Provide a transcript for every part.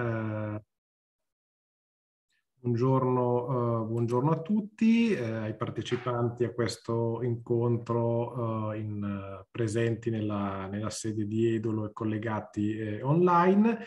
呃。Buongiorno, uh, buongiorno, a tutti, eh, ai partecipanti a questo incontro uh, in, eh, presenti nella, nella, sede di Edolo e collegati eh, online.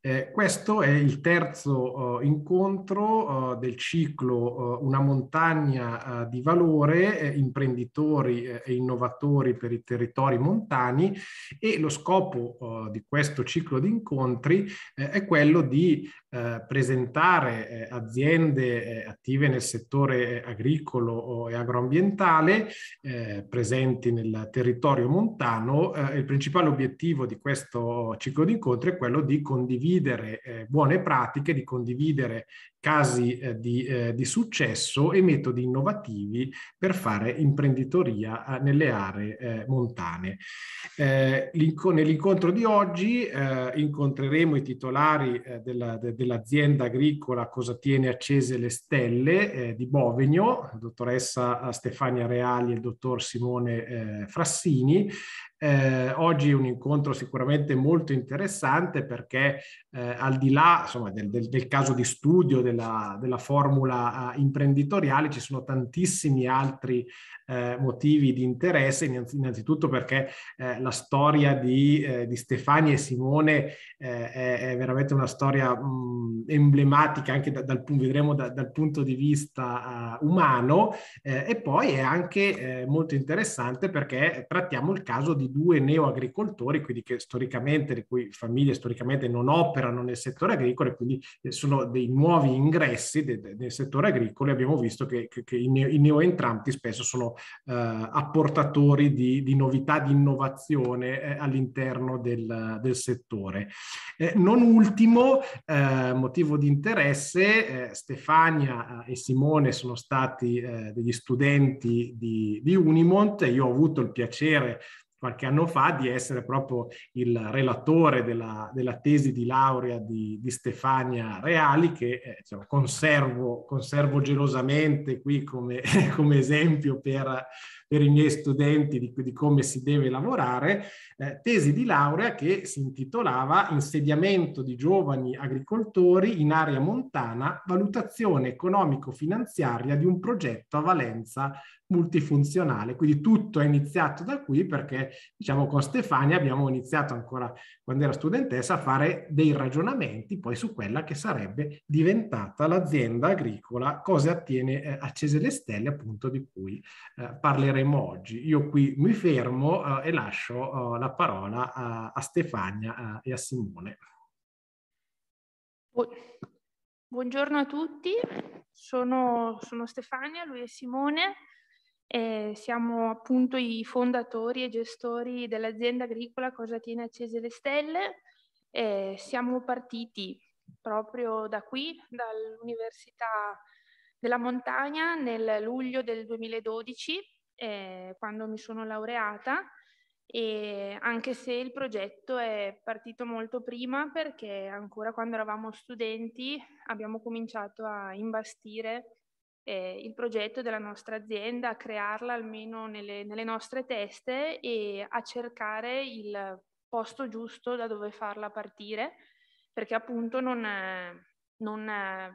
Eh, questo è il terzo incontro del ciclo Una montagna di valore, imprenditori e innovatori per i territori montani e lo scopo di questo ciclo di incontri è quello di presentare aziende aziende eh, attive nel settore eh, agricolo e agroambientale eh, presenti nel territorio montano. Eh, il principale obiettivo di questo ciclo di incontri è quello di condividere eh, buone pratiche, di condividere casi eh, di, eh, di, successo e metodi innovativi per fare imprenditoria eh, nelle aree eh, montane. Eh, nell'incontro di oggi eh, incontreremo i titolari della, de, dell'azienda agricola Cosa tiene accese le stelle di Bovegno, dottoressa Stefania Reali e il dottor Simone Frassini, eh, oggi un incontro sicuramente molto interessante perché eh, al di là insomma, del, del, del, caso di studio della, della formula eh, imprenditoriale ci sono tantissimi altri eh, motivi di interesse, innanzitutto perché eh, la storia di, eh, di, Stefani e Simone eh, è, è, veramente una storia mh, mm, emblematica anche da, dal, vedremo da, dal punto di vista uh, umano eh, e poi è anche molto interessante perché trattiamo il caso di due neoagricoltori, quindi che storicamente, le cui famiglie storicamente non operano nel settore agricolo e quindi sono dei nuovi ingressi de, de, nel settore agricolo e abbiamo visto che, che, che i neoentranti spesso sono eh, apportatori di, di, novità, di innovazione eh, all'interno del, del settore. Eh, non ultimo, eh, motivo di interesse, eh, Stefania eh, e Simone sono stati degli studenti di, di Unimont, io ho avuto il piacere qualche anno fa di essere proprio il relatore della, della tesi di laurea di, di Stefania Reali, che eh, diciamo, conservo, conservo, gelosamente qui come, come esempio per, per, i miei studenti di, di come si deve lavorare, eh, tesi di laurea che si intitolava Insediamento di giovani agricoltori in area montana, valutazione economico-finanziaria di un progetto a valenza multifunzionale. Quindi tutto è iniziato da qui perché, diciamo, con Stefania abbiamo iniziato ancora quando era studentessa a fare dei ragionamenti poi su quella che sarebbe diventata l'azienda agricola, cose attiene eh, Accese le Stelle, appunto, di cui eh, parleremo oggi. Io qui mi fermo eh, e lascio eh, la parola a, a Stefania eh, e a Simone. Buongiorno a tutti, sono, sono Stefania, lui è Simone, eh, siamo appunto i fondatori e gestori dell'azienda agricola Cosa Tiene Accese le Stelle. Eh, siamo partiti proprio da qui, dall'Università della Montagna, nel luglio del 2012, eh, quando mi sono laureata. E anche se il progetto è partito molto prima perché ancora quando eravamo studenti abbiamo cominciato a imbastire eh, il progetto della nostra azienda, a crearla almeno nelle, nelle nostre teste e a cercare il posto giusto da dove farla partire, perché appunto non, eh, non, eh,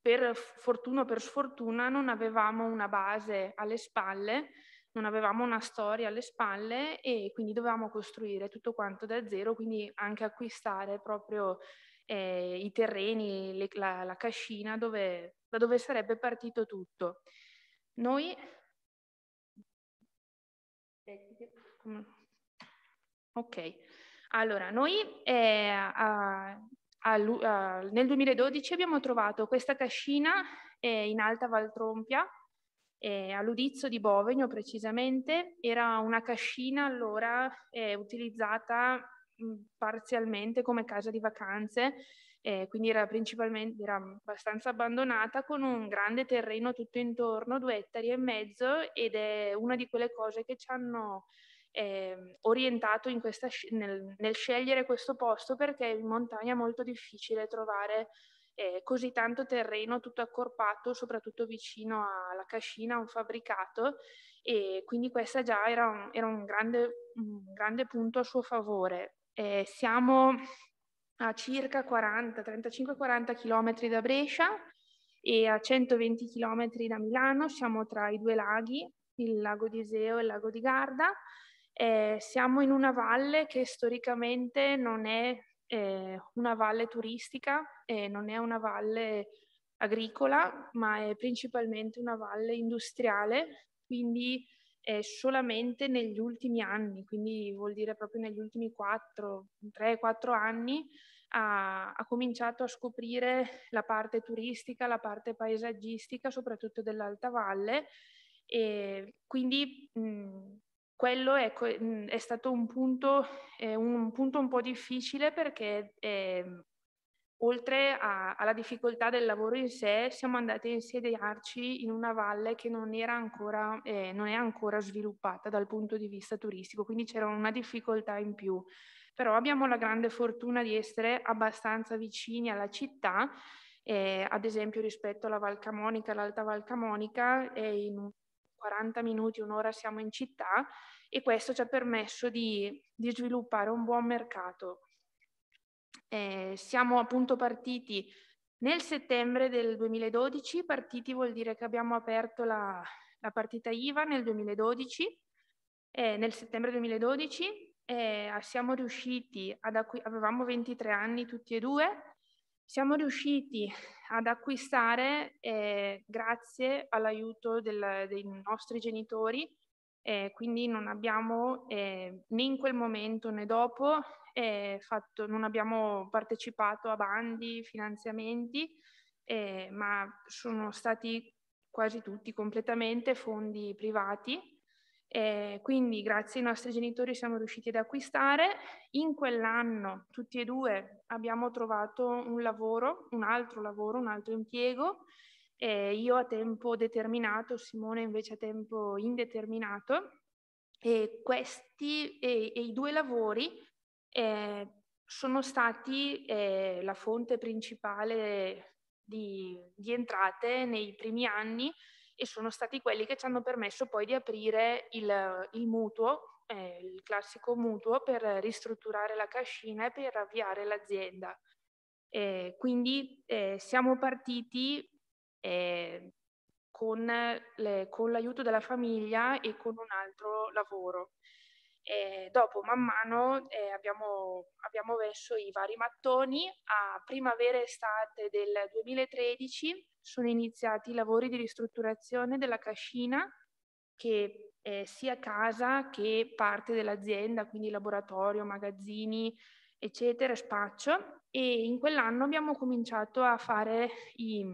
per fortuna o per sfortuna non avevamo una base alle spalle, non avevamo una storia alle spalle e quindi dovevamo costruire tutto quanto da zero, quindi anche acquistare proprio eh, i terreni, le, la, la, cascina dove, da dove sarebbe partito tutto. Noi... Ok, allora noi eh, a, a, a, nel 2012 abbiamo trovato questa cascina eh, in Alta Valtrompia, eh, all'Udizzo di Bovegno precisamente, era una cascina allora eh, utilizzata Mm, parzialmente come casa di vacanze, eh, quindi era principalmente era abbastanza abbandonata con un grande terreno tutto intorno, due ettari e mezzo, ed è una di quelle cose che ci hanno eh, orientato questa, nel, nel, scegliere questo posto perché in montagna è molto difficile trovare eh, così tanto terreno tutto accorpato, soprattutto vicino alla cascina, a un fabbricato e quindi questa già era un, era un, grande, un grande punto a suo favore. Eh, siamo a circa 40, 35-40 km da Brescia e a 120 km da Milano, siamo tra i due laghi, il lago di Iseo e il lago di Garda. Eh, siamo in una valle che storicamente non è eh, una valle turistica, eh, non è una valle agricola, ma è principalmente una valle industriale, quindi eh, solamente negli ultimi anni, quindi vuol dire proprio negli ultimi 4, 3-4 anni, ha, ha, cominciato a scoprire la parte turistica, la parte paesaggistica, soprattutto dell'Alta Valle. E quindi mh, quello ecco, è, è, stato un punto, eh, un punto, un po' difficile perché eh, oltre a, alla difficoltà del lavoro in sé, siamo andati a insediarci in una valle che non, era ancora, eh, non è ancora sviluppata dal punto di vista turistico, quindi c'era una difficoltà in più. Però abbiamo la grande fortuna di essere abbastanza vicini alla città, eh, ad esempio rispetto alla Val Camonica, l'Alta Val Camonica, eh, in 40 minuti, un'ora siamo in città e questo ci ha permesso di, di sviluppare un buon mercato eh, siamo appunto partiti nel settembre del 2012, partiti vuol dire che abbiamo aperto la, la partita IVA nel 2012, eh, nel settembre 2012 eh, siamo riusciti ad acquistare, avevamo 23 anni tutti e due, siamo riusciti ad acquistare eh, grazie all'aiuto dei nostri genitori, eh, quindi non abbiamo eh, né in quel momento né dopo fatto, non abbiamo partecipato a bandi, finanziamenti, eh, ma sono stati quasi tutti completamente fondi privati. Eh, quindi grazie ai nostri genitori siamo riusciti ad acquistare. In quell'anno tutti e due abbiamo trovato un lavoro, un altro lavoro, un altro impiego. Eh, io a tempo determinato, Simone invece a tempo indeterminato. E questi e, e i due lavori eh, sono stati eh, la fonte principale di, di, entrate nei primi anni e sono stati quelli che ci hanno permesso poi di aprire il, il mutuo, eh, il classico mutuo per ristrutturare la cascina e per avviare l'azienda. Eh, quindi eh, siamo partiti eh, con, l'aiuto della famiglia e con un altro lavoro. E dopo, man mano, eh, abbiamo, abbiamo, messo i vari mattoni. A primavera-estate del 2013 sono iniziati i lavori di ristrutturazione della cascina che eh, sia casa che parte dell'azienda, quindi laboratorio, magazzini, eccetera, spaccio. E in quell'anno abbiamo cominciato a fare i,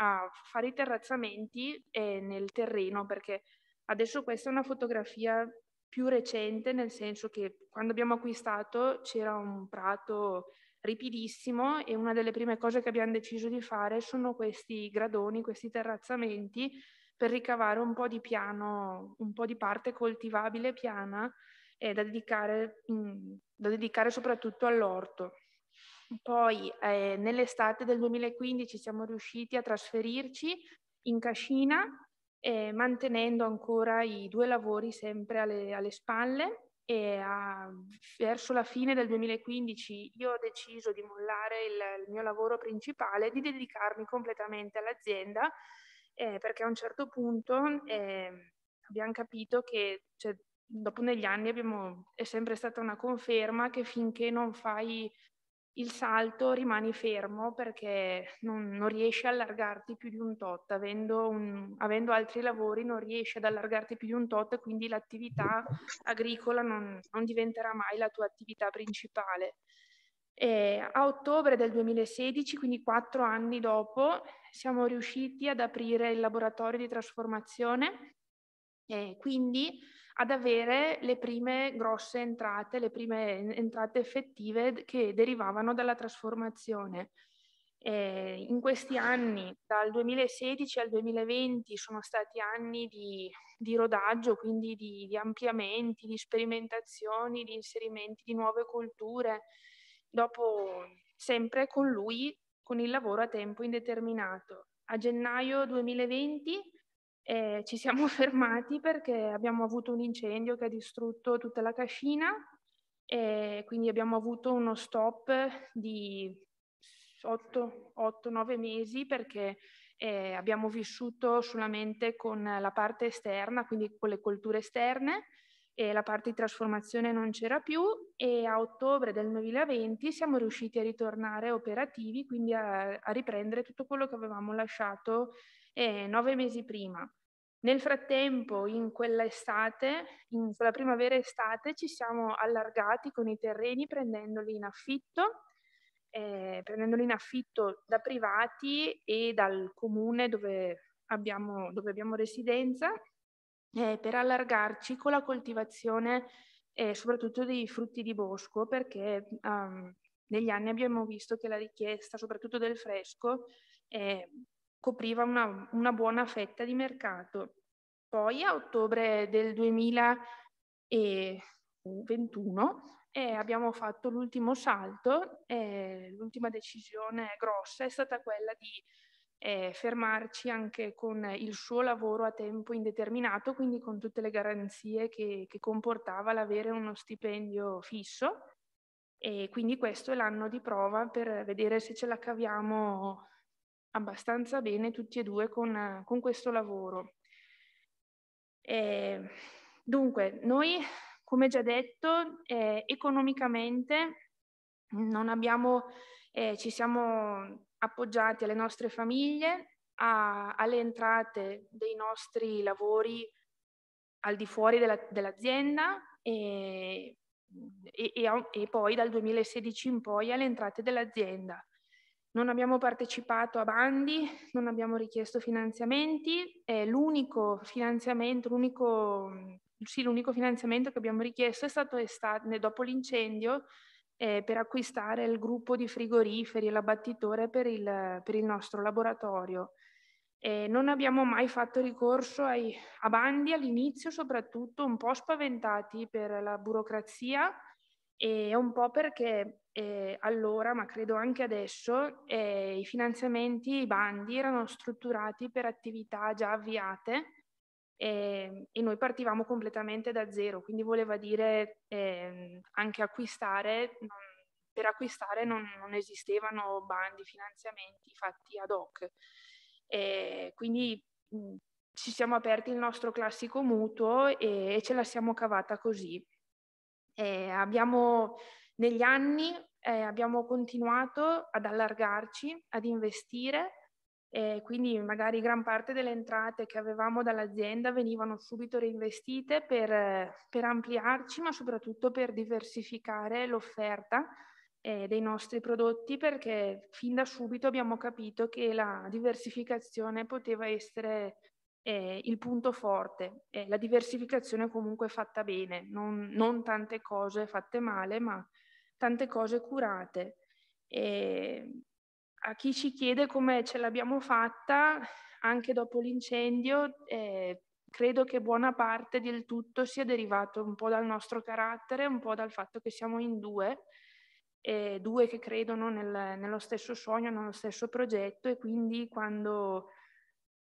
a fare i terrazzamenti eh, nel terreno perché adesso questa è una fotografia più recente, nel senso che quando abbiamo acquistato c'era un prato ripidissimo e una delle prime cose che abbiamo deciso di fare sono questi gradoni, questi terrazzamenti per ricavare un po' di piano, un po' di parte coltivabile piana eh, da, dedicare, mh, mm, da dedicare soprattutto all'orto. Poi eh, nell'estate del 2015 siamo riusciti a trasferirci in Cascina eh, mantenendo ancora i due lavori sempre alle, alle spalle e a, verso la fine del 2015 io ho deciso di mollare il, il mio lavoro principale e di dedicarmi completamente all'azienda eh, perché a un certo punto eh, abbiamo capito che cioè, dopo negli anni abbiamo, è sempre stata una conferma che finché non fai il salto rimani fermo perché non, non, riesci a allargarti più di un tot, avendo, un, avendo, altri lavori non riesci ad allargarti più di un tot, e quindi l'attività agricola non, non diventerà mai la tua attività principale. E a ottobre del 2016, quindi quattro anni dopo, siamo riusciti ad aprire il laboratorio di trasformazione e quindi ad avere le prime grosse entrate, le prime entrate effettive che derivavano dalla trasformazione. Eh, in questi anni, dal 2016 al 2020, sono stati anni di, di rodaggio, quindi di, di ampliamenti, di sperimentazioni, di inserimenti di nuove culture, dopo sempre con lui, con il lavoro a tempo indeterminato. A gennaio 2020 e ci siamo fermati perché abbiamo avuto un incendio che ha distrutto tutta la cascina e quindi abbiamo avuto uno stop di 8-9 mesi perché eh, abbiamo vissuto solamente con la parte esterna, quindi con le colture esterne e la parte di trasformazione non c'era più e a ottobre del 2020 siamo riusciti a ritornare operativi, quindi a, a riprendere tutto quello che avevamo lasciato eh, nove mesi prima. Nel frattempo, in quell'estate, in quella primavera-estate, ci siamo allargati con i terreni prendendoli in affitto, eh, prendendoli in affitto da privati e dal comune dove abbiamo, dove abbiamo residenza, eh, per allargarci con la coltivazione eh, soprattutto dei frutti di bosco, perché um, negli anni abbiamo visto che la richiesta, soprattutto del fresco, eh, copriva una, una buona fetta di mercato. Poi a ottobre del 2021 eh, abbiamo fatto l'ultimo salto, eh, l'ultima decisione grossa è stata quella di eh, fermarci anche con il suo lavoro a tempo indeterminato, quindi con tutte le garanzie che, che comportava l'avere uno stipendio fisso. E quindi questo è l'anno di prova per vedere se ce la caviamo abbastanza bene tutti e due con, con questo lavoro. Eh, dunque, noi, come già detto, eh, economicamente non abbiamo, eh, ci siamo appoggiati alle nostre famiglie, a, alle entrate dei nostri lavori al di fuori della, dell'azienda e, e, e, e poi dal 2016 in poi alle entrate dell'azienda. Non abbiamo partecipato a bandi, non abbiamo richiesto finanziamenti, l'unico finanziamento, l'unico, sì, l'unico finanziamento che abbiamo richiesto è stato estate, dopo l'incendio eh, per acquistare il gruppo di frigoriferi e l'abbattitore per il, per il nostro laboratorio. Eh, non abbiamo mai fatto ricorso ai, a bandi all'inizio, soprattutto un po' spaventati per la burocrazia e un po' perché eh, allora, ma credo anche adesso, eh, i finanziamenti, i bandi erano strutturati per attività già avviate eh, e noi partivamo completamente da zero, quindi voleva dire ehm, anche acquistare, non, per acquistare non, non, esistevano bandi, finanziamenti fatti ad hoc. quindi mh, ci siamo aperti il nostro classico mutuo e, e ce la siamo cavata così. abbiamo negli anni eh, abbiamo continuato ad allargarci, ad investire, eh, quindi magari gran parte delle entrate che avevamo dall'azienda venivano subito reinvestite per, per ampliarci, ma soprattutto per diversificare l'offerta eh, dei nostri prodotti, perché fin da subito abbiamo capito che la diversificazione poteva essere eh, il punto forte. Eh, la diversificazione comunque fatta bene, non, non, tante cose fatte male, ma tante cose curate. E a chi ci chiede come ce l'abbiamo fatta anche dopo l'incendio, eh, credo che buona parte del tutto sia derivato un po' dal nostro carattere, un po' dal fatto che siamo in due, eh, due che credono nel, nello stesso sogno, nello stesso progetto e quindi quando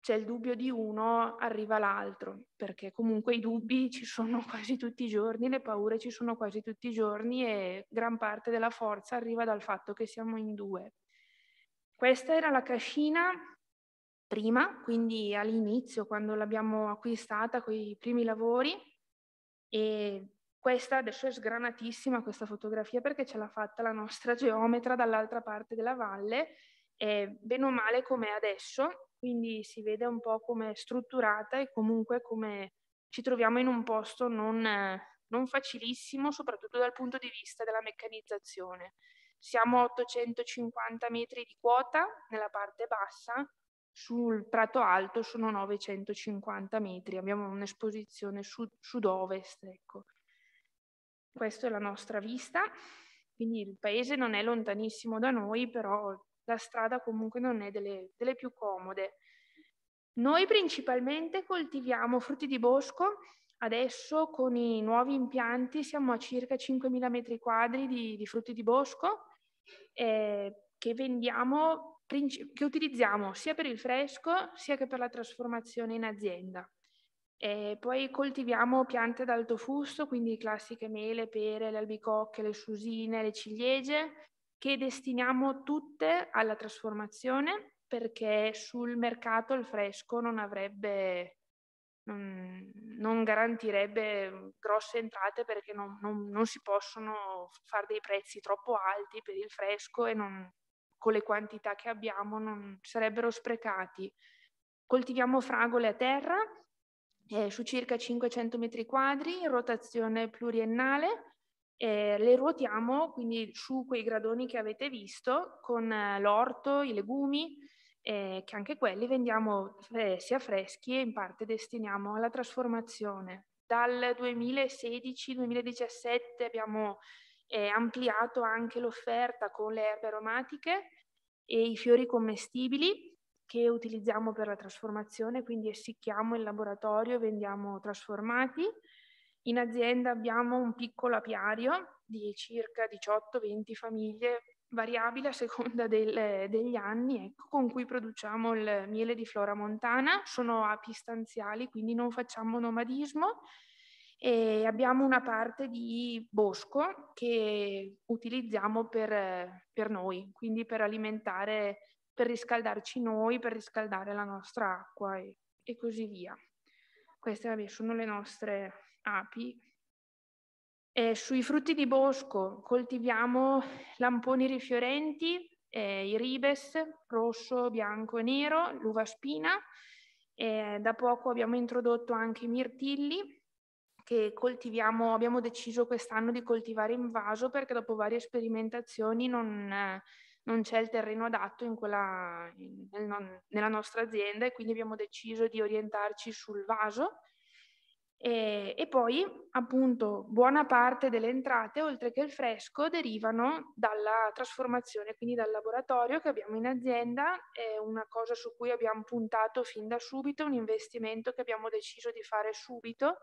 c'è il dubbio di uno, arriva l'altro, perché comunque i dubbi ci sono quasi tutti i giorni, le paure ci sono quasi tutti i giorni e gran parte della forza arriva dal fatto che siamo in due. Questa era la cascina prima, quindi all'inizio quando l'abbiamo acquistata con i primi lavori e questa adesso è sgranatissima questa fotografia perché ce l'ha fatta la nostra geometra dall'altra parte della valle, E bene o male com'è adesso, quindi si vede un po' come è strutturata e comunque come ci troviamo in un posto non, non facilissimo, soprattutto dal punto di vista della meccanizzazione. Siamo a 850 metri di quota nella parte bassa, sul prato alto sono 950 metri, abbiamo un'esposizione sud- sud-ovest. Ecco. Questa è la nostra vista, quindi il paese non è lontanissimo da noi, però la strada comunque non è delle, delle più comode. Noi principalmente coltiviamo frutti di bosco, adesso con i nuovi impianti siamo a circa 5.000 metri quadri di, di frutti di bosco eh, che vendiamo, che utilizziamo sia per il fresco sia che per la trasformazione in azienda. E poi coltiviamo piante ad alto fusto, quindi classiche mele, pere, le albicocche, le susine, le ciliegie, che destiniamo tutte alla trasformazione perché sul mercato il fresco non avrebbe, non, non garantirebbe grosse entrate perché non, non, non, si possono fare dei prezzi troppo alti per il fresco e con le quantità che abbiamo non sarebbero sprecati. Coltiviamo fragole a terra eh, su circa 500 metri quadri in rotazione pluriennale eh, le ruotiamo quindi su quei gradoni che avete visto con eh, l'orto, i legumi, eh, che anche quelli vendiamo eh, sia freschi e in parte destiniamo alla trasformazione. Dal 2016-2017 abbiamo eh, ampliato anche l'offerta con le erbe aromatiche e i fiori commestibili che utilizziamo per la trasformazione, quindi essicchiamo in laboratorio, e vendiamo trasformati. In azienda abbiamo un piccolo apiario di circa 18-20 famiglie, variabile a seconda del, degli anni, ecco, con cui produciamo il miele di flora montana. Sono api stanziali, quindi non facciamo nomadismo. E abbiamo una parte di bosco che utilizziamo per, per noi, quindi per alimentare, per riscaldarci noi, per riscaldare la nostra acqua e, e così via. Queste vabbè, sono le nostre api. E sui frutti di bosco coltiviamo lamponi rifiorenti, eh, i ribes, rosso, bianco e nero, l'uva spina. E da poco abbiamo introdotto anche i mirtilli che coltiviamo, abbiamo deciso quest'anno di coltivare in vaso perché dopo varie sperimentazioni non, non c'è il terreno adatto in quella, in, nel, nella nostra azienda e quindi abbiamo deciso di orientarci sul vaso e, e, poi appunto buona parte delle entrate, oltre che il fresco, derivano dalla trasformazione, quindi dal laboratorio che abbiamo in azienda, è una cosa su cui abbiamo puntato fin da subito, un investimento che abbiamo deciso di fare subito,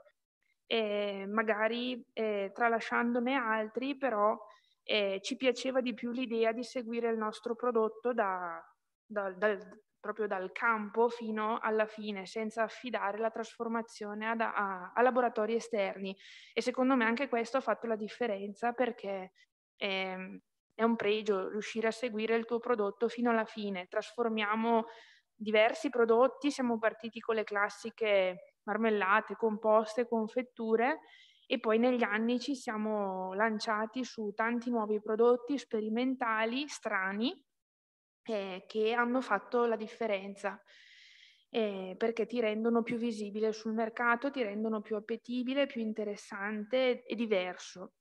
eh, magari eh, tralasciandone altri, però eh, ci piaceva di più l'idea di seguire il nostro prodotto da, da, da, proprio dal campo fino alla fine, senza affidare la trasformazione ad, a, a, laboratori esterni. E secondo me anche questo ha fatto la differenza perché eh, è un pregio riuscire a seguire il tuo prodotto fino alla fine. Trasformiamo diversi prodotti, siamo partiti con le classiche marmellate, composte, confetture e poi negli anni ci siamo lanciati su tanti nuovi prodotti sperimentali, strani, eh, che hanno fatto la differenza. Eh, perché ti rendono più visibile sul mercato, ti rendono più appetibile, più interessante e diverso.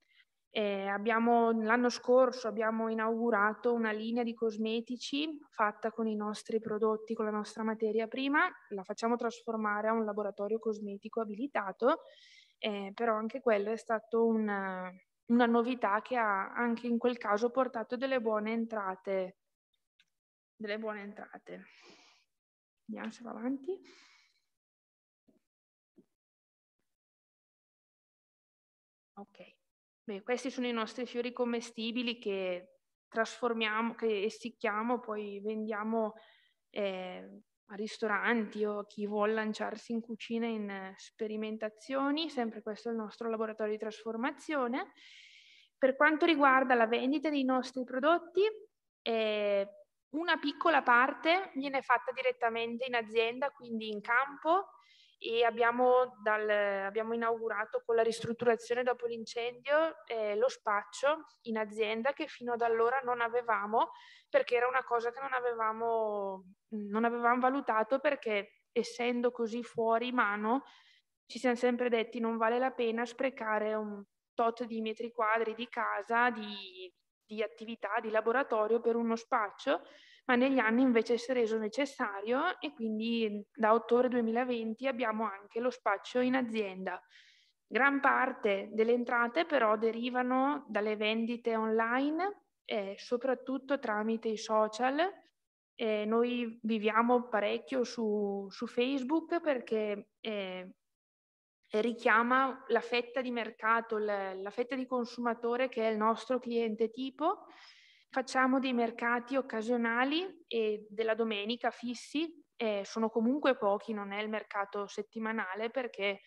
Eh, abbiamo, l'anno scorso abbiamo inaugurato una linea di cosmetici fatta con i nostri prodotti, con la nostra materia prima, la facciamo trasformare a un laboratorio cosmetico abilitato, eh, però anche quello è stato una, una novità che ha anche in quel caso portato delle buone entrate delle buone entrate. Vediamo se va avanti. Ok, Beh, questi sono i nostri fiori commestibili che trasformiamo, che essicchiamo, poi vendiamo eh, a ristoranti o a chi vuole lanciarsi in cucina in sperimentazioni, sempre questo è il nostro laboratorio di trasformazione. Per quanto riguarda la vendita dei nostri prodotti, eh, una piccola parte viene fatta direttamente in azienda, quindi in campo, e abbiamo, dal, abbiamo inaugurato con la ristrutturazione dopo l'incendio eh, lo spaccio in azienda che fino ad allora non avevamo perché era una cosa che non avevamo, non avevamo valutato perché essendo così fuori mano ci siamo sempre detti non vale la pena sprecare un tot di metri quadri di casa, di di attività di laboratorio per uno spaccio, ma negli anni invece si è reso necessario e quindi da ottobre 2020 abbiamo anche lo spaccio in azienda. Gran parte delle entrate però derivano dalle vendite online, eh, soprattutto tramite i social. Eh, noi viviamo parecchio su, su Facebook perché eh, richiama la fetta di mercato, la fetta di consumatore che è il nostro cliente tipo. Facciamo dei mercati occasionali e della domenica fissi, eh, sono comunque pochi, non è il mercato settimanale perché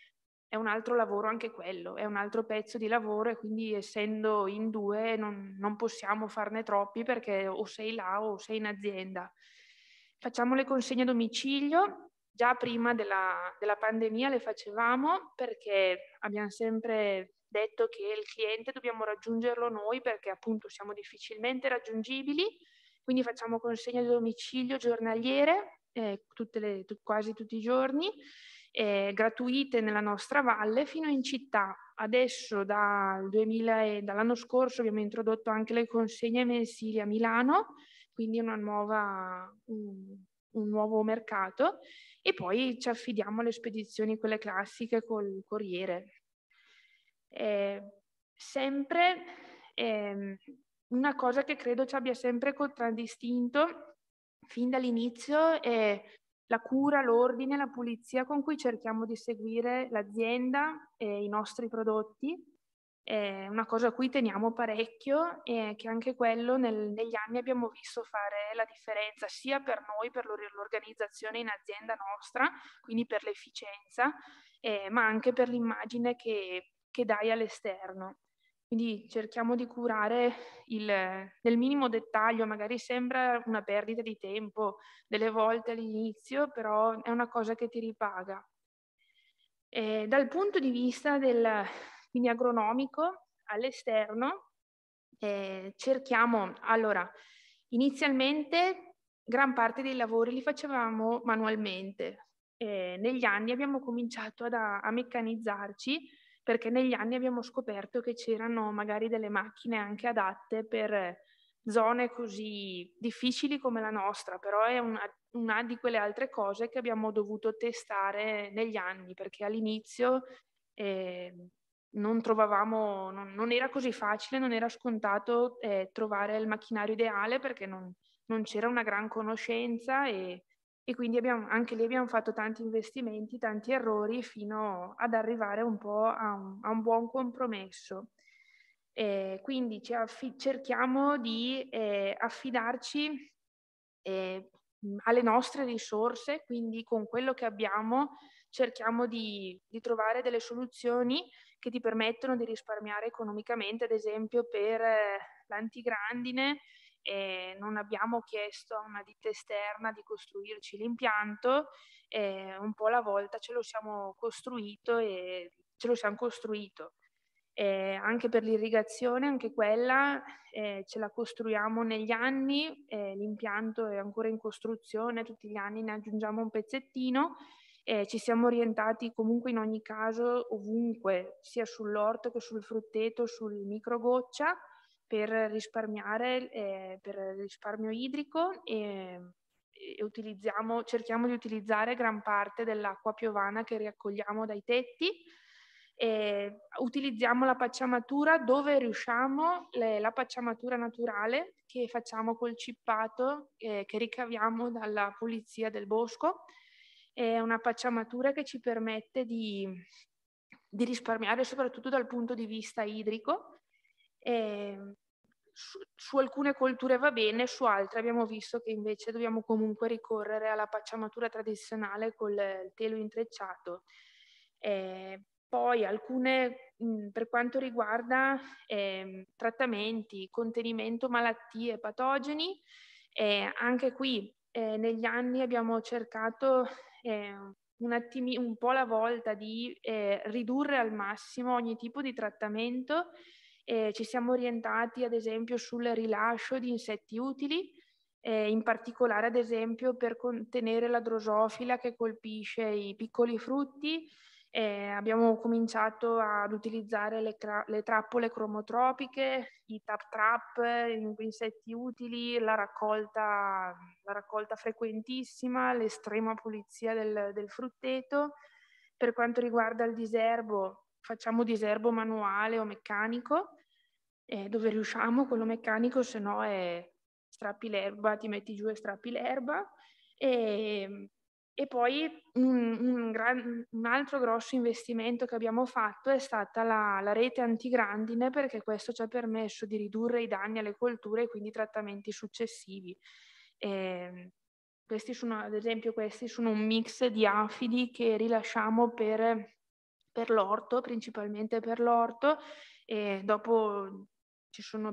è un altro lavoro anche quello, è un altro pezzo di lavoro e quindi essendo in due non, non possiamo farne troppi perché o sei là o sei in azienda. Facciamo le consegne a domicilio già prima della, della pandemia le facevamo perché abbiamo sempre detto che il cliente dobbiamo raggiungerlo noi perché appunto siamo difficilmente raggiungibili, quindi facciamo consegne a domicilio giornaliere eh, le, t- quasi tutti i giorni, eh, gratuite nella nostra valle fino in città. Adesso dal 2000 e, dall'anno scorso abbiamo introdotto anche le consegne mensili a Milano, quindi una nuova, um, un nuovo mercato e poi ci affidiamo alle spedizioni, quelle classiche, col corriere. Eh, sempre eh, una cosa che credo ci abbia sempre contraddistinto fin dall'inizio è la cura, l'ordine, la pulizia con cui cerchiamo di seguire l'azienda e i nostri prodotti è una cosa a cui teniamo parecchio e che anche quello nel, negli anni abbiamo visto fare la differenza sia per noi, per l'organizzazione in azienda nostra, quindi per l'efficienza, eh, ma anche per l'immagine che, che dai all'esterno. Quindi cerchiamo di curare il, nel minimo dettaglio, magari sembra una perdita di tempo delle volte all'inizio, però è una cosa che ti ripaga. E eh, dal punto di vista del, quindi agronomico all'esterno. Eh, cerchiamo, allora, inizialmente gran parte dei lavori li facevamo manualmente. Eh, negli anni abbiamo cominciato ad, a, meccanizzarci perché negli anni abbiamo scoperto che c'erano magari delle macchine anche adatte per zone così difficili come la nostra, però è una, una, di quelle altre cose che abbiamo dovuto testare negli anni, perché all'inizio eh, non trovavamo, non, non, era così facile, non era scontato eh, trovare il macchinario ideale perché non, non c'era una gran conoscenza e, e quindi abbiamo, anche lì abbiamo fatto tanti investimenti, tanti errori fino ad arrivare un po' a un, a un buon compromesso. Eh, quindi affi- cerchiamo di eh, affidarci eh, alle nostre risorse, quindi con quello che abbiamo cerchiamo di, di trovare delle soluzioni che ti permettono di risparmiare economicamente, ad esempio per eh, l'antigrandine eh, non abbiamo chiesto a una ditta esterna di costruirci l'impianto, eh, un po' alla volta ce lo siamo costruito e ce lo siamo costruito. Eh, anche per l'irrigazione, anche quella eh, ce la costruiamo negli anni, eh, l'impianto è ancora in costruzione, tutti gli anni ne aggiungiamo un pezzettino eh, ci siamo orientati comunque in ogni caso ovunque, sia sull'orto che sul frutteto, sul microgoccia, per risparmiare, eh, per risparmio idrico e, e cerchiamo di utilizzare gran parte dell'acqua piovana che raccogliamo dai tetti. E utilizziamo la pacciamatura dove riusciamo, le, la pacciamatura naturale che facciamo col cippato eh, che ricaviamo dalla pulizia del bosco è una pacciamatura che ci permette di, di risparmiare soprattutto dal punto di vista idrico. Eh, su, su, alcune colture va bene, su altre abbiamo visto che invece dobbiamo comunque ricorrere alla pacciamatura tradizionale col telo intrecciato. Eh, poi alcune, per quanto riguarda eh, trattamenti, contenimento malattie, patogeni, eh, anche qui eh, negli anni abbiamo cercato eh, un, attimi, un po' alla volta di eh, ridurre al massimo ogni tipo di trattamento. Eh, ci siamo orientati ad esempio sul rilascio di insetti utili, eh, in particolare ad esempio per contenere la drosofila che colpisce i piccoli frutti, eh, abbiamo cominciato ad utilizzare le, cra- le trappole cromotropiche, i tap trap, gli insetti utili, la raccolta, la raccolta frequentissima, l'estrema pulizia del, del frutteto. Per quanto riguarda il diserbo, facciamo diserbo manuale o meccanico, eh, dove riusciamo, quello meccanico, se no è strappi l'erba, ti metti giù e strappi l'erba. E e poi un, un, gran, un, altro grosso investimento che abbiamo fatto è stata la, la, rete antigrandine perché questo ci ha permesso di ridurre i danni alle colture e quindi trattamenti successivi. Eh, questi sono, ad esempio, questi sono un mix di afidi che rilasciamo per, per l'orto, principalmente per l'orto, e dopo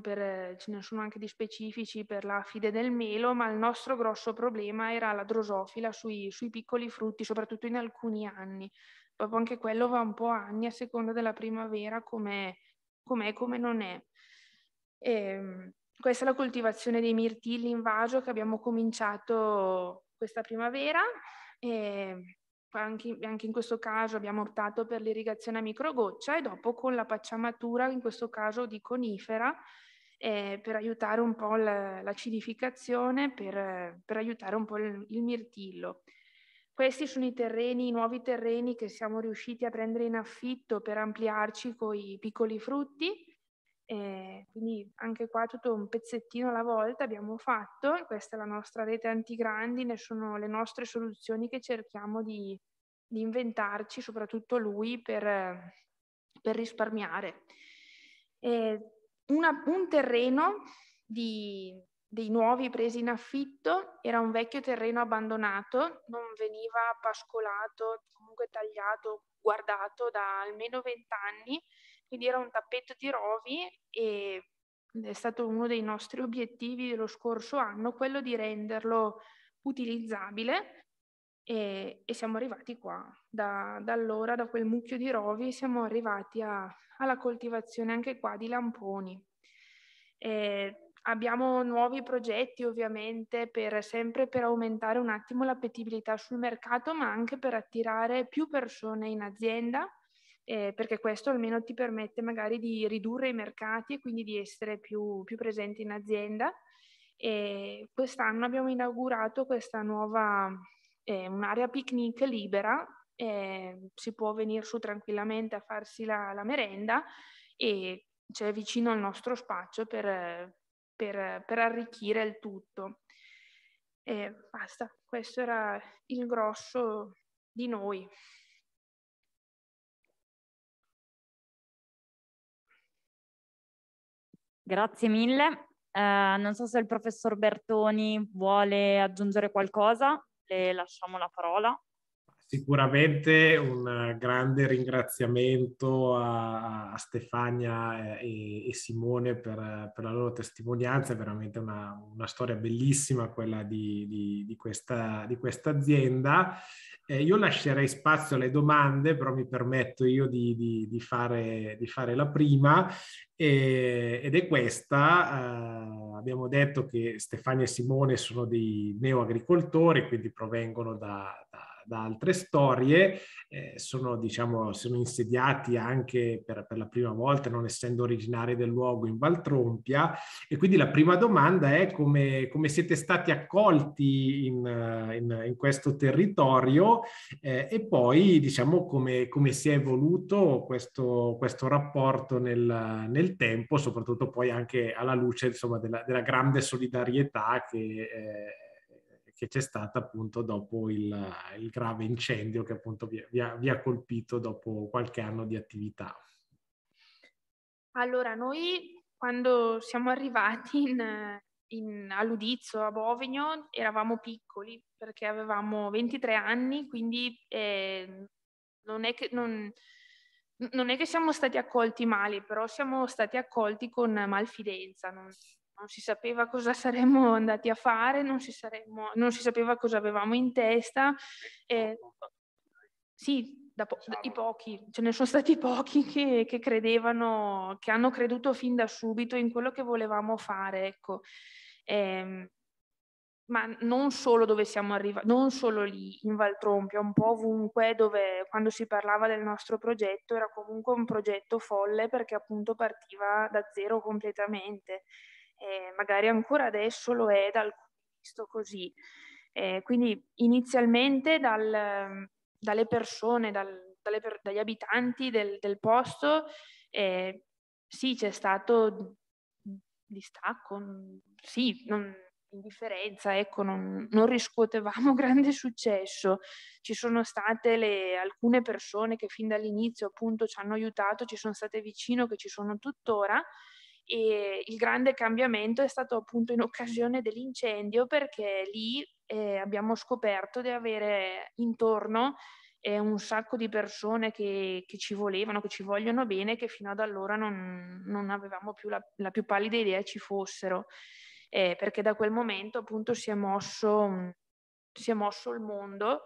per, ce ne sono anche di specifici per la fide del melo, ma il nostro grosso problema era la drosofila sui, sui piccoli frutti, soprattutto in alcuni anni. Proprio anche quello va un po' anni a seconda della primavera, com'è e come non è. E, ehm, questa è la coltivazione dei mirtilli in vaso che abbiamo cominciato questa primavera. E ehm, anche, anche in questo caso abbiamo optato per l'irrigazione a microgoccia e dopo con la pacciamatura, in questo caso di conifera, eh, per aiutare un po' l'acidificazione, per, per, aiutare un po' il, il, mirtillo. Questi sono i terreni, i nuovi terreni che siamo riusciti a prendere in affitto per ampliarci con i piccoli frutti e quindi anche qua tutto un pezzettino alla volta abbiamo fatto, questa è la nostra rete antigrandine, sono le nostre soluzioni che cerchiamo di, di inventarci, soprattutto lui, per, per risparmiare. Una, un terreno di, dei nuovi presi in affitto era un vecchio terreno abbandonato, non veniva pascolato, comunque tagliato, guardato da almeno vent'anni quindi era un tappeto di rovi e è stato uno dei nostri obiettivi dello scorso anno quello di renderlo utilizzabile e, e siamo arrivati qua. Da, da, allora, da quel mucchio di rovi, siamo arrivati a, alla coltivazione anche qua di lamponi. E abbiamo nuovi progetti ovviamente per, sempre per aumentare un attimo l'appetibilità sul mercato, ma anche per attirare più persone in azienda eh, perché questo almeno ti permette magari di ridurre i mercati e quindi di essere più, più presente in azienda. E quest'anno abbiamo inaugurato questa nuova, eh, un'area picnic libera, eh, si può venire su tranquillamente a farsi la, la merenda e c'è vicino al nostro spazio per, per, per arricchire il tutto. E eh, basta, questo era il grosso di noi. Grazie mille. Eh, non so se il professor Bertoni vuole aggiungere qualcosa, le lasciamo la parola. Sicuramente un eh, grande ringraziamento a, a Stefania e, e Simone per, per, la loro testimonianza, è veramente una, una storia bellissima quella di, di, di, questa, di questa, azienda. Eh, io lascerei spazio alle domande, però mi permetto io di, fare, fare, la prima e, ed è questa. Eh, abbiamo detto che Stefania e Simone sono dei neoagricoltori, quindi provengono da, da da altre storie, eh, sono, diciamo, sono, insediati anche per, per, la prima volta, non essendo originari del luogo, in Valtrompia. E quindi la prima domanda è come, come siete stati accolti in, in, in questo territorio eh, e poi diciamo, come, come, si è evoluto questo, questo rapporto nel, nel, tempo, soprattutto poi anche alla luce insomma, della, della grande solidarietà che... Eh, che c'è stata appunto dopo il, il grave incendio che appunto vi, vi, ha, vi ha colpito dopo qualche anno di attività. Allora, noi quando siamo arrivati in, in, all'udizio a Bovigno eravamo piccoli perché avevamo 23 anni, quindi eh, non, è che, non, non, è che, siamo stati accolti male, però siamo stati accolti con malfidenza. Non, non si sapeva cosa saremmo andati a fare, non si, saremmo, non si sapeva cosa avevamo in testa. Eh, sì, da po- i pochi, ce ne sono stati pochi che, che, credevano, che hanno creduto fin da subito in quello che volevamo fare, ecco. Eh, ma non solo dove siamo arrivati, non solo lì in Valtrompia, un po' ovunque dove quando si parlava del nostro progetto era comunque un progetto folle perché appunto partiva da zero completamente eh, magari ancora adesso lo è da alcuni visto così. Eh, quindi inizialmente dal, dalle persone, dal, dalle, dagli abitanti del, del posto, eh, sì, c'è stato distacco, sì, non, indifferenza, ecco, non, non, riscuotevamo grande successo. Ci sono state le, alcune persone che fin dall'inizio appunto ci hanno aiutato, ci sono state vicino, che ci sono tuttora, e il grande cambiamento è stato appunto in occasione dell'incendio perché lì eh, abbiamo scoperto di avere intorno eh, un sacco di persone che, che, ci volevano, che ci vogliono bene, che fino ad allora non, non avevamo più la, la, più pallida idea ci fossero, eh, perché da quel momento appunto si è mosso, si è mosso il mondo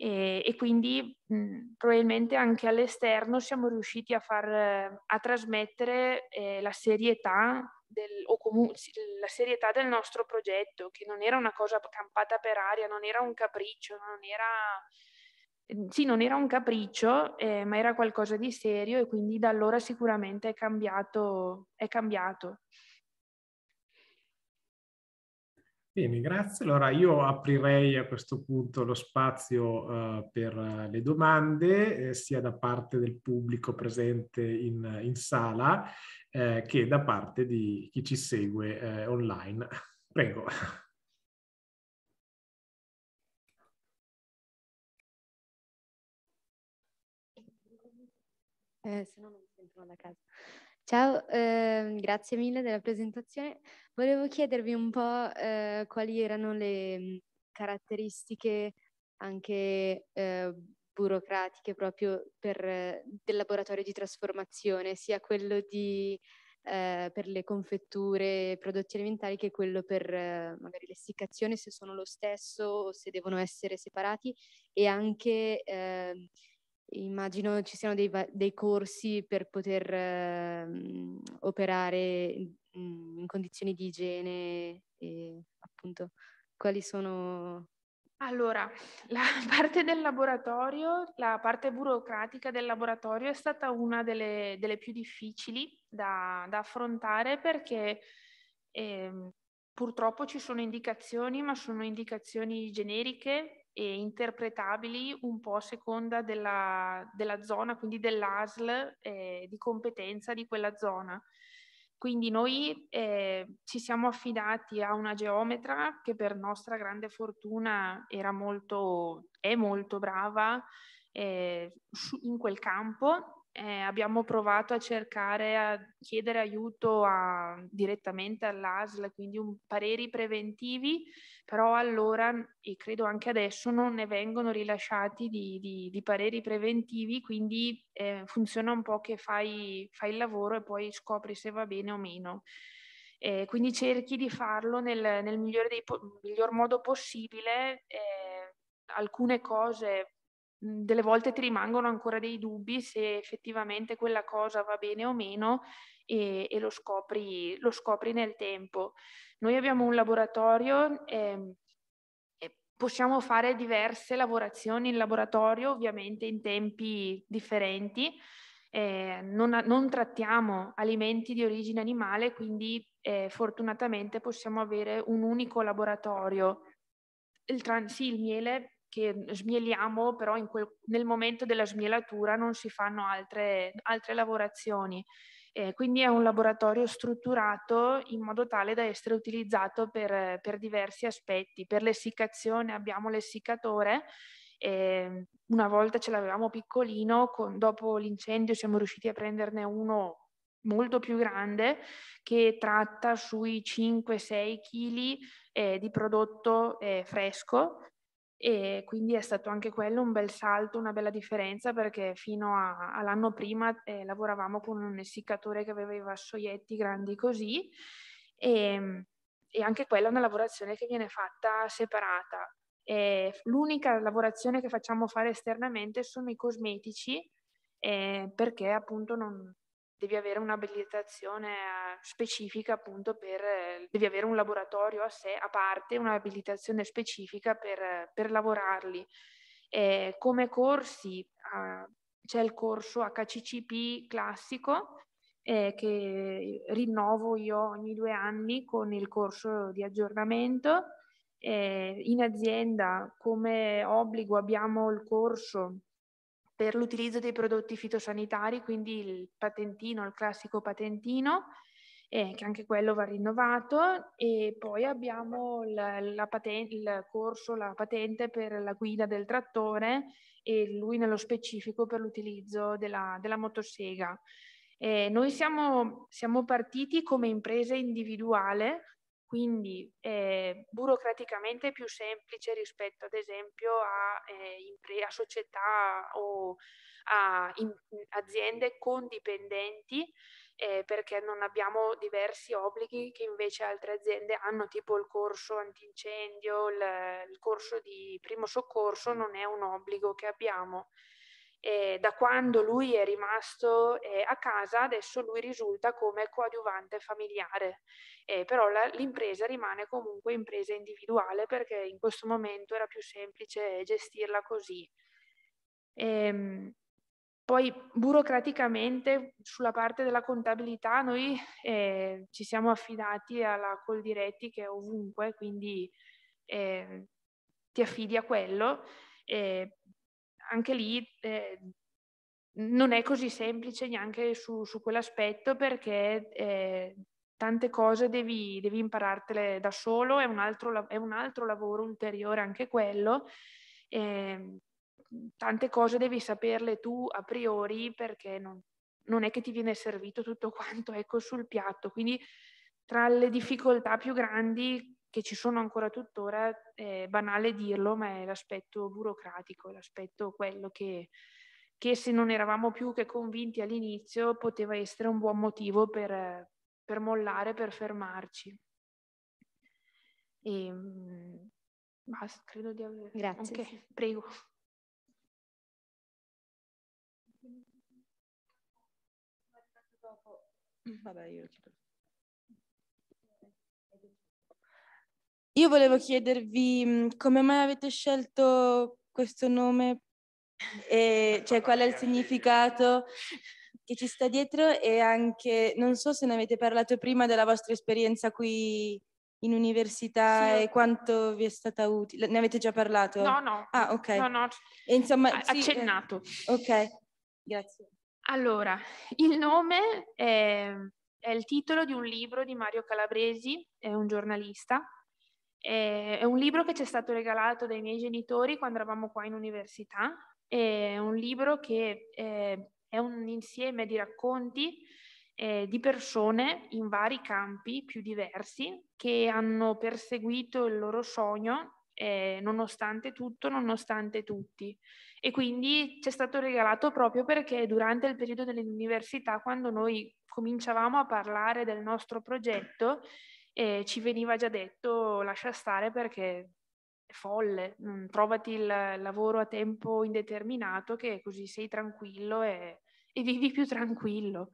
e, e quindi mh, probabilmente anche all'esterno siamo riusciti a, far, a trasmettere eh, la serietà del, o comunque la serietà del nostro progetto, che non era una cosa campata per aria, non era un capriccio, non era sì, non era un capriccio, eh, ma era qualcosa di serio e quindi da allora sicuramente è cambiato. È cambiato. Bene, grazie. Allora io aprirei a questo punto lo spazio uh, per eh, le domande, eh, sia da parte del pubblico presente in, in sala eh, che da parte di chi ci segue eh, online. Prego. Eh, se no non sento da casa. Ciao, eh, grazie mille della presentazione. Volevo chiedervi un po' eh, quali erano le mhmm, caratteristiche anche eh, burocratiche proprio per, ehm, del laboratorio di trasformazione, sia quello di, ehm, per le confetture e prodotti alimentari che quello per ehm, magari l'essiccazione, se sono lo stesso o se devono essere separati e anche immagino ci siano dei, dei corsi per poter eh, operare mm, in condizioni di igiene e appunto quali sono allora, la parte del laboratorio, la parte burocratica del laboratorio è stata una delle, delle più difficili da, da affrontare perché eh, purtroppo ci sono indicazioni, ma sono indicazioni generiche e interpretabili un po' a seconda della, della zona, quindi dell'ASL eh, di competenza di quella zona. Quindi noi eh, ci siamo affidati a una geometra che per nostra grande fortuna era molto, è molto brava eh, in quel campo eh, abbiamo provato a cercare, a chiedere aiuto a, direttamente all'ASL, quindi un, pareri preventivi, però allora e credo anche adesso non ne vengono rilasciati di, di, di pareri preventivi, quindi eh, funziona un po' che fai, fai, il lavoro e poi scopri se va bene o meno. Eh, quindi cerchi di farlo nel, nel miglior, dei, miglior modo possibile. Eh, alcune cose Mhmm, delle volte ti rimangono ancora dei dubbi se effettivamente quella cosa va bene o meno e, e lo, scopri, lo, scopri, nel tempo. Noi abbiamo un laboratorio, eh, possiamo fare diverse lavorazioni in laboratorio, ovviamente in tempi differenti. Eh, non, non, trattiamo alimenti di origine animale, quindi eh, fortunatamente possiamo avere un unico laboratorio. Il, trans, sì, il miele che smieliamo, però quel, nel momento della smielatura non si fanno altre, altre lavorazioni. Eh, quindi è un laboratorio strutturato in modo tale da essere utilizzato per, per diversi aspetti. Per l'essiccazione abbiamo l'essiccatore. Eh, una volta ce l'avevamo piccolino, con, dopo l'incendio siamo riusciti a prenderne uno molto più grande che tratta sui 5-6 kg eh, di prodotto eh, fresco e quindi è stato anche quello un bel salto, una bella differenza perché fino a, all'anno prima eh, lavoravamo con un essiccatore che aveva i vassoietti grandi così e, ehm, e anche quella è una lavorazione che viene fatta separata. E l'unica lavorazione che facciamo fare esternamente sono i cosmetici eh, perché appunto non, devi avere un'abilitazione eh, specifica appunto per, eh, devi avere un laboratorio a sé, a parte, un'abilitazione specifica per, eh, per lavorarli. Eh, come corsi eh, c'è il corso HCCP classico eh, che rinnovo io ogni due anni con il corso di aggiornamento. in azienda come obbligo abbiamo il corso per l'utilizzo dei prodotti fitosanitari, quindi il patentino, il classico patentino, eh, che anche quello va rinnovato, e poi abbiamo la, la patente, il corso, la patente per la guida del trattore e lui nello specifico per l'utilizzo della, della motosega. Eh, noi siamo, siamo partiti come impresa individuale quindi è burocraticamente più semplice rispetto ad esempio a, eh, impre- a società o a in- aziende con dipendenti eh, perché non abbiamo diversi obblighi che invece altre aziende hanno, tipo il corso antincendio, il, il corso di primo soccorso non è un obbligo che abbiamo eh, da quando lui è rimasto eh, a casa, adesso lui risulta come coadiuvante familiare, eh, però la, l'impresa rimane comunque impresa individuale perché in questo momento era più semplice gestirla così. Ehm, poi burocraticamente sulla parte della contabilità noi eh, ci siamo affidati alla Coldiretti che è ovunque, quindi eh, ti affidi a quello, eh, anche lì eh, non è così semplice neanche su, su quell'aspetto perché eh, tante cose devi, devi, imparartele da solo, è un altro, è un altro lavoro ulteriore anche quello. Eh, tante cose devi saperle tu a priori perché non, non, è che ti viene servito tutto quanto ecco, sul piatto. Quindi tra le difficoltà più grandi che ci sono ancora tuttora, è banale dirlo, ma è l'aspetto burocratico, l'aspetto quello che, che se non eravamo più che convinti all'inizio poteva essere un buon motivo per, per mollare, per fermarci. E, ehm, basta, credo di aver... Grazie. Okay, sì. prego. Vabbè, io lo chiedo. Io volevo chiedervi mm, come mai avete scelto questo nome, e, cioè qual è il significato che ci sta dietro e anche, non so se ne avete parlato prima della vostra esperienza qui in università sì. e quanto vi è stata utile? Ne avete già parlato? No, no. Ah, ok. No, no. E insomma, A- eh, accennato. Sì, ok, grazie. Allora, il nome è, è, il titolo di un libro di Mario Calabresi, è un giornalista, eh, è un libro che ci è stato regalato dai miei genitori quando eravamo qua in università. È un libro che eh, è un insieme di racconti eh, di persone in vari campi più diversi che hanno perseguito il loro sogno eh, nonostante tutto, nonostante tutti. E quindi ci è stato regalato proprio perché durante il periodo dell'università, quando noi cominciavamo a parlare del nostro progetto, e ci veniva già detto lascia stare perché è folle, mm, trovati il lavoro a tempo indeterminato che così sei tranquillo e, e vivi più tranquillo.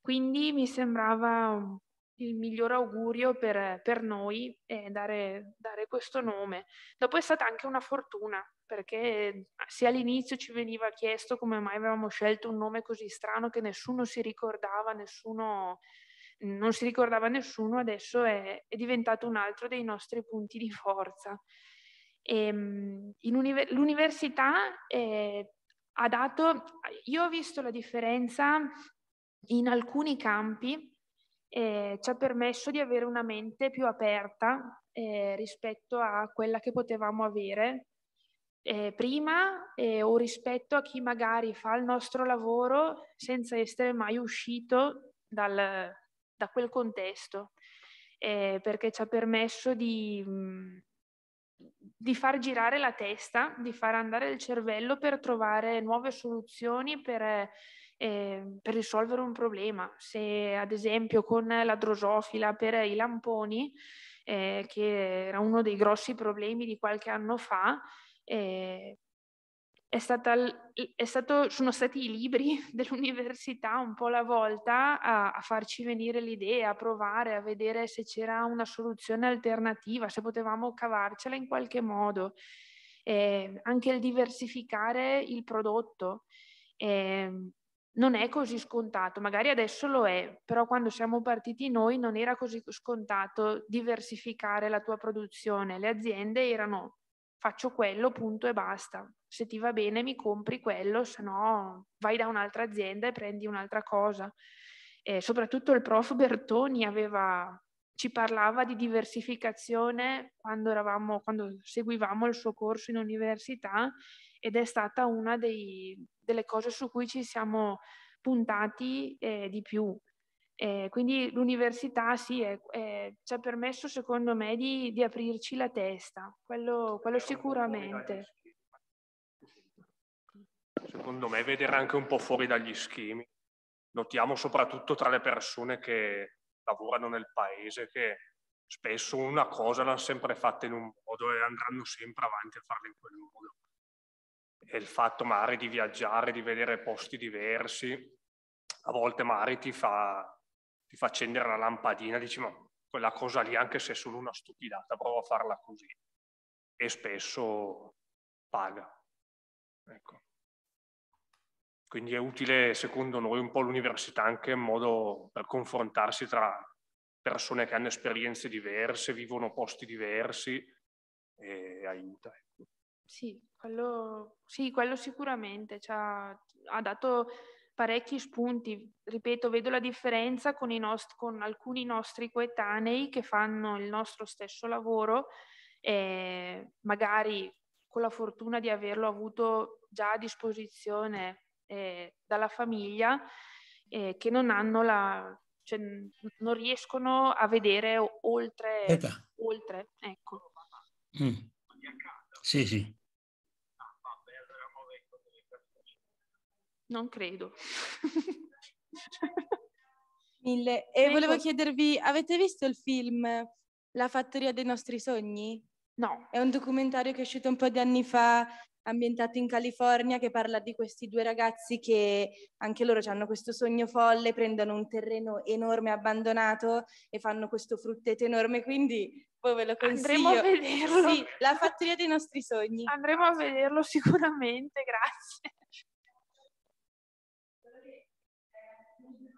Quindi mi sembrava mm, il miglior augurio per, per noi e eh, dare, dare, questo nome. Dopo è stata anche una fortuna, perché se all'inizio ci veniva chiesto come mai avevamo scelto un nome così strano che nessuno si ricordava, nessuno non si ricordava nessuno, adesso è, è diventato un altro dei nostri punti di forza. E, ehm, univer- l'università eh, ha dato, io ho visto la differenza in alcuni campi, eh, ci ha permesso di avere una mente più aperta eh, rispetto a quella che potevamo avere eh, prima eh, o rispetto a chi magari fa il nostro lavoro senza essere mai uscito dal, da quel contesto, eh, perché ci ha permesso di, di far girare la testa, di far andare il cervello per trovare nuove soluzioni per, eh, per risolvere un problema. Se ad esempio con la drosofila per i lamponi, eh, che era uno dei grossi problemi di qualche anno fa, eh, stata, stato, sono stati i libri dell'università un po' la volta a, a, farci venire l'idea, a provare, a vedere se c'era una soluzione alternativa, se potevamo cavarcela in qualche modo. Eh, anche il diversificare il prodotto. Eh, non è così scontato, magari adesso lo è, però quando siamo partiti noi non era così scontato diversificare la tua produzione. Le aziende erano faccio quello, punto e basta. Se ti va bene mi compri quello, se no vai da un'altra azienda e prendi un'altra cosa. E soprattutto il prof Bertoni aveva, ci parlava di diversificazione quando, eravamo, quando seguivamo il suo corso in università ed è stata una dei, delle cose su cui ci siamo puntati eh, di più. Eh, quindi l'università sì, è, è, ci ha permesso secondo me di, di aprirci la testa, quello, quello sicuramente. Secondo me vedere anche un po' fuori dagli schemi. Notiamo soprattutto tra le persone che lavorano nel paese che spesso una cosa l'hanno sempre fatta in un modo e andranno sempre avanti a farla in quel modo. E il fatto magari di viaggiare, di vedere posti diversi, a volte magari ti fa ti fa accendere la lampadina dici ma quella cosa lì anche se è solo una stupidata provo a farla così e spesso paga ecco. quindi è utile secondo noi un po' l'università anche in modo per confrontarsi tra persone che hanno esperienze diverse vivono posti diversi e aiuta ecco. sì, quello, sì quello sicuramente cioè, ha dato parecchi spunti. Ripeto, vedo la differenza con, nost- con alcuni nostri coetanei che fanno il nostro stesso lavoro, eh, magari con la fortuna di averlo avuto già a disposizione eh, dalla famiglia, eh, che non hanno la, cioè, non riescono a vedere oltre. Età. oltre ecco. Mm. Sì, sì. Non credo. Mille. E volevo chiedervi, avete visto il film La fattoria dei nostri sogni? No. È un documentario che è uscito un po' di anni fa, ambientato in California, che parla di questi due ragazzi che anche loro hanno questo sogno folle, prendono un terreno enorme abbandonato e fanno questo frutteto enorme, quindi poi ve lo consiglio. Andremo a vederlo. Sì, La fattoria dei nostri sogni. Andremo a vederlo sicuramente, grazie.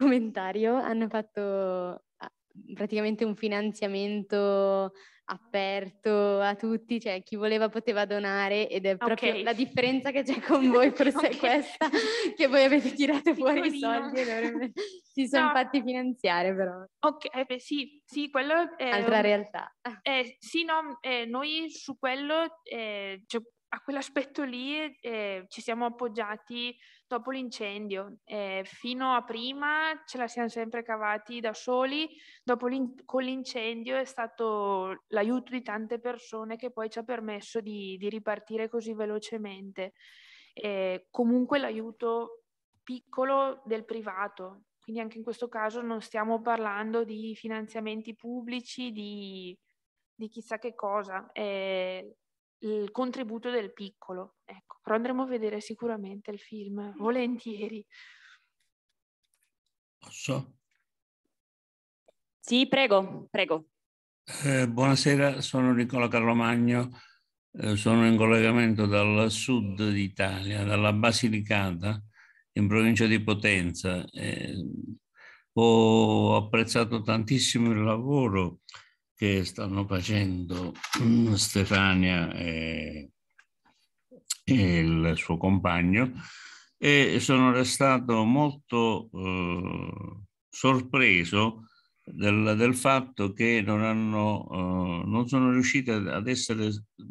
documentario hanno fatto ah, praticamente un finanziamento aperto a tutti, cioè chi voleva poteva donare ed è proprio okay. la differenza che c'è con voi forse okay. è questa che voi avete tirato fuori i soldi e si sono no. fatti finanziare però. Ok, eh, beh, sì, sì, quello è... Altra un... realtà. Eh, sì, no, eh, noi su quello, eh, cioè, a quell'aspetto lì eh, ci siamo appoggiati dopo l'incendio. Eh, fino a prima ce la siamo sempre cavati da soli, dopo l'in- con l'incendio è stato l'aiuto di tante persone che poi ci ha permesso di, di ripartire così velocemente. Eh, comunque l'aiuto piccolo del privato, quindi anche in questo caso non stiamo parlando di finanziamenti pubblici, di, di chissà che cosa. Eh, il contributo del piccolo. Ecco, però andremo a vedere sicuramente il film, volentieri. Posso? Sì, prego, prego. Eh, buonasera, sono Nicola Carlomagno, eh, sono in collegamento dal sud d'Italia, dalla Basilicata, in provincia di Potenza. Eh, ho apprezzato tantissimo il lavoro che stanno facendo mm, Stefania e, e il suo compagno e sono restato molto eh, sorpreso del, del, fatto che non, hanno, eh, non sono riuscite ad essere mh,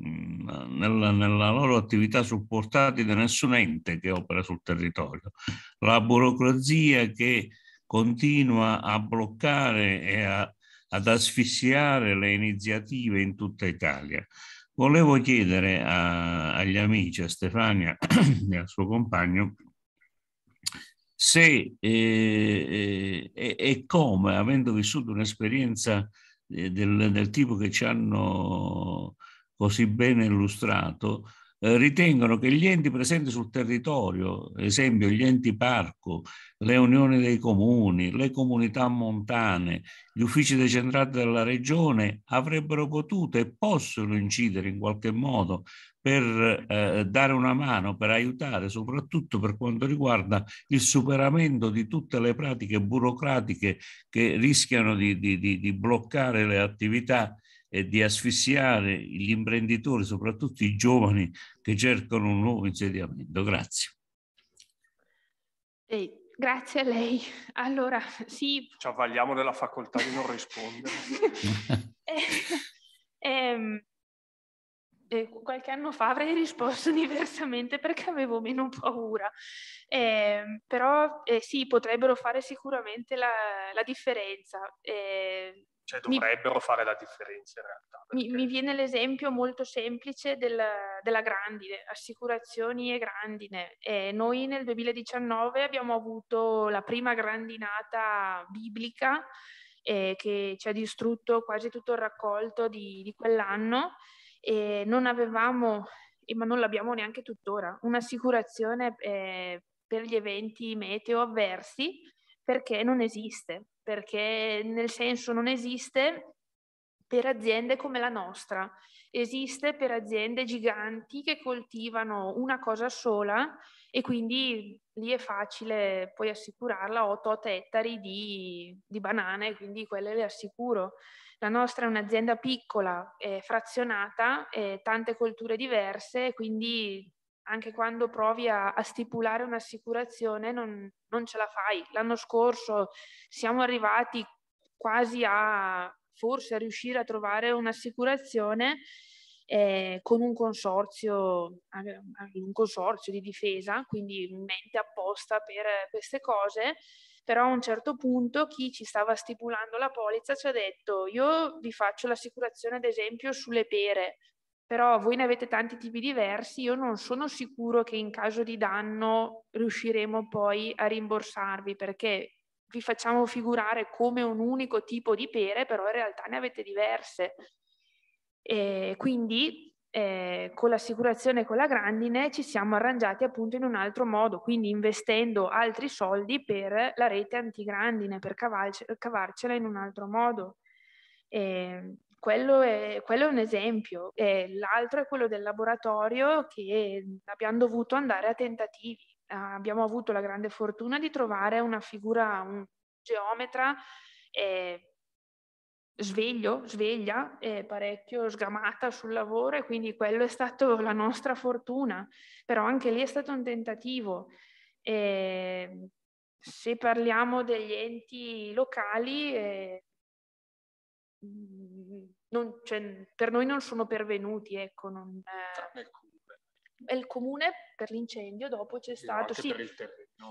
mm, nella, nella, loro attività supportati da nessun ente che opera sul territorio. La burocrazia che continua a bloccare e a ad asfissiare le iniziative in tutta Italia. Volevo chiedere a, agli amici, a Stefania e al suo compagno, se e, eh, eh, e, e come, avendo vissuto un'esperienza eh, del, del, tipo che ci hanno così bene illustrato, eh, ritengono che gli enti presenti sul territorio, esempio gli enti parco, le unioni dei comuni, le comunità montane, gli uffici decentrati della regione, avrebbero potuto e possono incidere in qualche modo per eh, dare una mano, per aiutare, soprattutto per quanto riguarda il superamento di tutte le pratiche burocratiche che rischiano di, di, di, di bloccare le attività e di asfissiare gli imprenditori, soprattutto i giovani che cercano un nuovo insediamento. Grazie. Ehi, grazie a lei. Allora, sì. Ci avvaliamo della facoltà di non rispondere. eh, ehm, eh, qualche anno fa avrei risposto diversamente perché avevo meno paura, ehm, eh, però sì, potrebbero fare sicuramente la, la differenza ehm, cioè dovrebbero mi, fare la differenza in realtà. Perché... Mi, mi, viene l'esempio molto semplice del, della grandine, assicurazioni e grandine. E noi nel 2019 abbiamo avuto la prima grandinata biblica eh, che ci ha distrutto quasi tutto il raccolto di, di quell'anno e non avevamo, ma non l'abbiamo neanche tuttora, un'assicurazione eh, per gli eventi meteo avversi perché non esiste perché nel senso non esiste per aziende come la nostra, esiste per aziende giganti che coltivano una cosa sola e quindi lì è facile poi assicurarla, 8 tot ettari di, di banane, quindi quelle le assicuro. La nostra è un'azienda piccola, è frazionata, è tante colture diverse, quindi anche quando provi a, a stipulare un'assicurazione non, non ce la fai. L'anno scorso siamo arrivati quasi a forse a riuscire a trovare un'assicurazione eh, con un consorzio, eh, un consorzio di difesa, quindi mente apposta per queste cose, però a un certo punto chi ci stava stipulando la polizza ci ha detto io vi faccio l'assicurazione ad esempio sulle pere, però voi ne avete tanti tipi diversi, io non sono sicuro che in caso di danno riusciremo poi a rimborsarvi perché vi facciamo figurare come un unico tipo di pere, però in realtà ne avete diverse. E quindi eh, con l'assicurazione e con la grandine ci siamo arrangiati appunto in un altro modo, quindi investendo altri soldi per la rete antigrandine, per cavarcela in un altro modo. E quello è, quello è, un esempio, e l'altro è quello del laboratorio che abbiamo dovuto andare a tentativi. Ah, abbiamo avuto la grande fortuna di trovare una figura, un geometra eh, sveglio, sveglia, eh, parecchio sgamata sul lavoro e quindi quello è stato la nostra fortuna, però anche lì è stato un tentativo. Eh, se parliamo degli enti locali, eh, Mm. non, cioè, per noi non sono pervenuti, ecco. Non, eh. Ah, il comune per l'incendio dopo c'è sì, stato... Sì,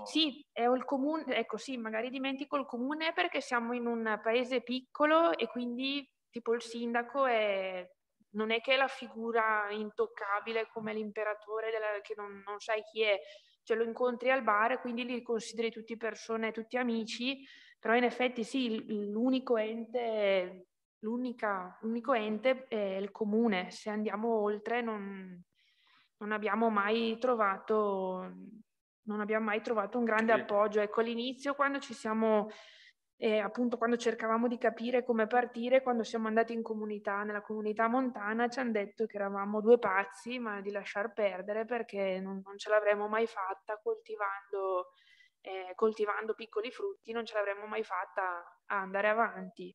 sì, è il comune, ecco sì, magari dimentico il comune perché siamo in un paese piccolo e quindi tipo il sindaco è non è che è la figura intoccabile come l'imperatore della, che non, non, sai chi è, cioè lo incontri al bar, e quindi li consideri tutti persone, tutti amici, però in effetti sì, l'unico ente l'unico ente è il comune, se andiamo oltre non, non, abbiamo, mai trovato, non abbiamo mai trovato, un grande sì. appoggio. Ecco, all'inizio quando ci siamo, eh, appunto quando cercavamo di capire come partire, quando siamo andati in comunità, nella comunità montana, ci hanno detto che eravamo due pazzi, ma di lasciar perdere perché non, non ce l'avremmo mai fatta coltivando, eh, coltivando piccoli frutti, non ce l'avremmo mai fatta a andare avanti.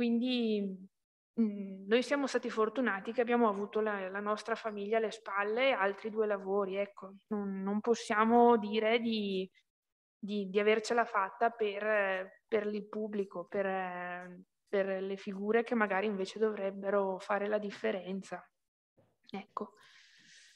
Quindi mm, noi siamo stati fortunati che abbiamo avuto la, la, nostra famiglia alle spalle e altri due lavori, ecco, non, non possiamo dire di, di, di, avercela fatta per, per il pubblico, per, per le figure che magari invece dovrebbero fare la differenza. Ecco.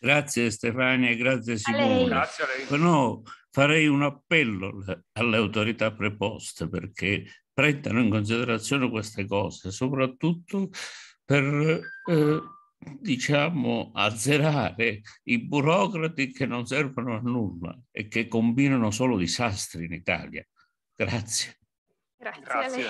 Grazie Stefania, grazie Simone. Grazie a lei. No, farei un appello alle autorità preposte perché prendano in considerazione queste cose, soprattutto per eh, diciamo azzerare i burocrati che non servono a nulla e che combinano solo disastri in Italia. Grazie. Grazie. Grazie.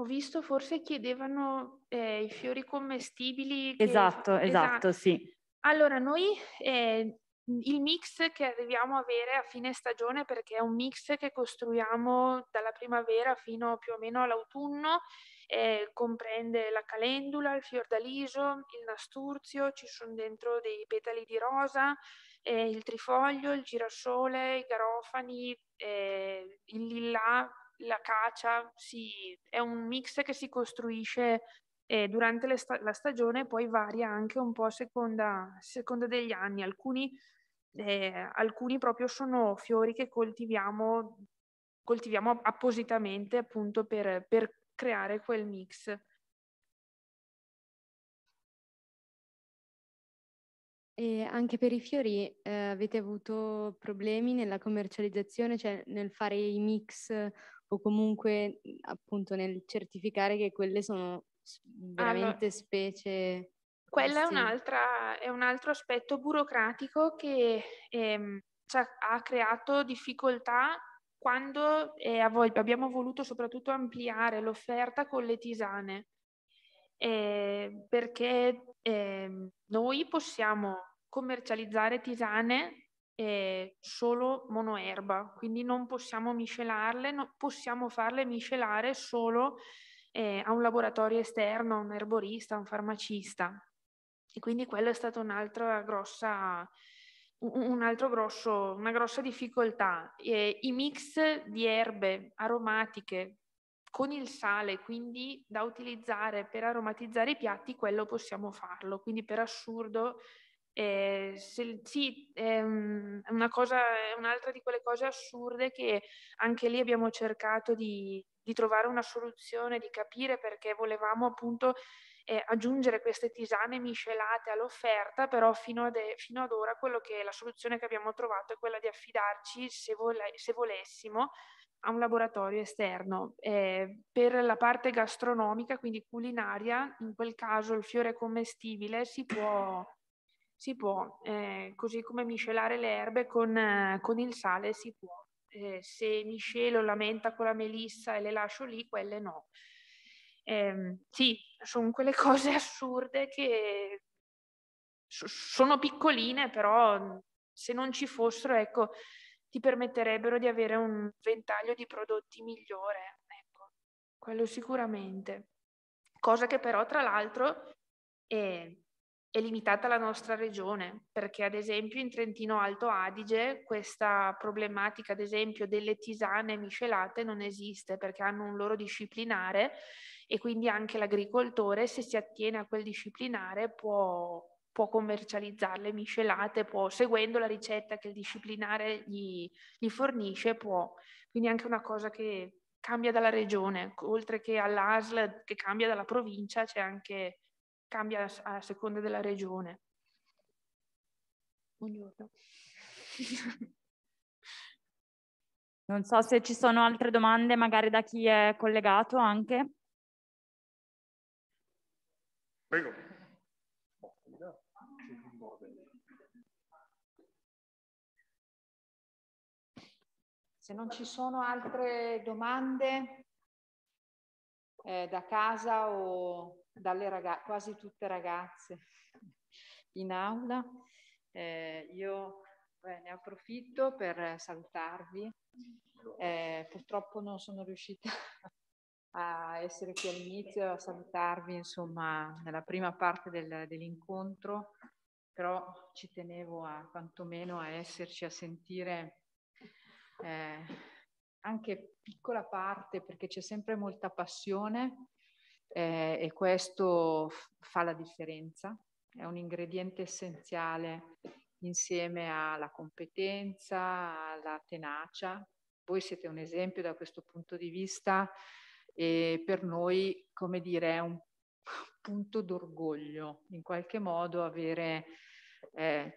Ho visto, forse chiedevano eh, i fiori commestibili. Che... Esatto, esatto, esatto, sì. Allora, noi eh, il mix che arriviamo a avere a fine stagione perché è un mix che costruiamo dalla primavera fino più o meno all'autunno, eh, comprende la calendula, il fiordaliso, il nasturzio, ci sono dentro dei petali di rosa, eh, il trifoglio, il girasole, i garofani, eh, il lillà, la cacia, sì, è un mix che si costruisce eh, durante sta- la stagione poi varia anche un po' a seconda, seconda, degli anni. Alcuni eh, alcuni proprio sono fiori che coltiviamo, coltiviamo appositamente appunto per, per creare quel mix. E anche per i fiori eh, avete avuto problemi nella commercializzazione, cioè nel fare i mix o comunque appunto nel certificare che quelle sono veramente allora, specie quello sì. è, è, un altro aspetto burocratico che ehm, cioè, ha creato difficoltà quando eh, abbiamo voluto soprattutto ampliare l'offerta con le tisane, eh, perché eh, noi possiamo commercializzare tisane eh, solo monoerba, quindi non possiamo miscelarle, no, possiamo farle miscelare solo eh, a un laboratorio esterno, a un erborista, a un farmacista. E quindi quello è stato un'altra grossa, un altro grosso, una grossa difficoltà. E I mix di erbe aromatiche con il sale, quindi da utilizzare per aromatizzare i piatti, quello possiamo farlo. Quindi per assurdo, eh, se, sì, ehm, è una cosa, un'altra di quelle cose assurde che anche lì abbiamo cercato di, di trovare una soluzione, di capire perché volevamo appunto eh, aggiungere queste tisane miscelate all'offerta, però fino ad, fino ad ora la soluzione che abbiamo trovato è quella di affidarci, se, vole, se volessimo, a un laboratorio esterno. Eh, per la parte gastronomica, quindi culinaria, in quel caso il fiore commestibile si può, si può eh, così come miscelare le erbe con, con il sale si può. Eh, se miscelo la menta con la melissa e le lascio lì, quelle no. Eh, sì, sono quelle cose assurde che sono piccoline, però mm, se non ci fossero, ecco, ti permetterebbero di avere un ventaglio di prodotti migliore, ecco, quello sicuramente. Cosa che però, tra l'altro, è, è limitata alla nostra regione, perché ad esempio in Trentino Alto Adige questa problematica, ad esempio, delle tisane miscelate non esiste perché hanno un loro disciplinare e quindi anche l'agricoltore se si attiene a quel disciplinare può, può commercializzarle miscelate, può, seguendo la ricetta che il disciplinare gli, gli fornisce, può. Quindi anche una cosa che cambia dalla regione, oltre che all'ASL che cambia dalla provincia, c'è anche cambia a, a seconda della regione. Buongiorno. Non so se ci sono altre domande magari da chi è collegato anche. Prego. Se non ci sono altre domande eh, da casa o dalle ragazze, quasi tutte ragazze in aula, eh, io eh, ne approfitto per salutarvi. Eh, purtroppo non sono riuscita a essere qui all'inizio, a salutarvi insomma nella prima parte del, dell'incontro, però ci tenevo a quantomeno a esserci, a sentire eh, anche piccola parte perché c'è sempre molta passione eh, e questo fa la differenza, è un ingrediente essenziale insieme alla competenza, alla tenacia. Voi siete un esempio da questo punto di vista e per noi, come dire, è un punto d'orgoglio in qualche modo avere eh,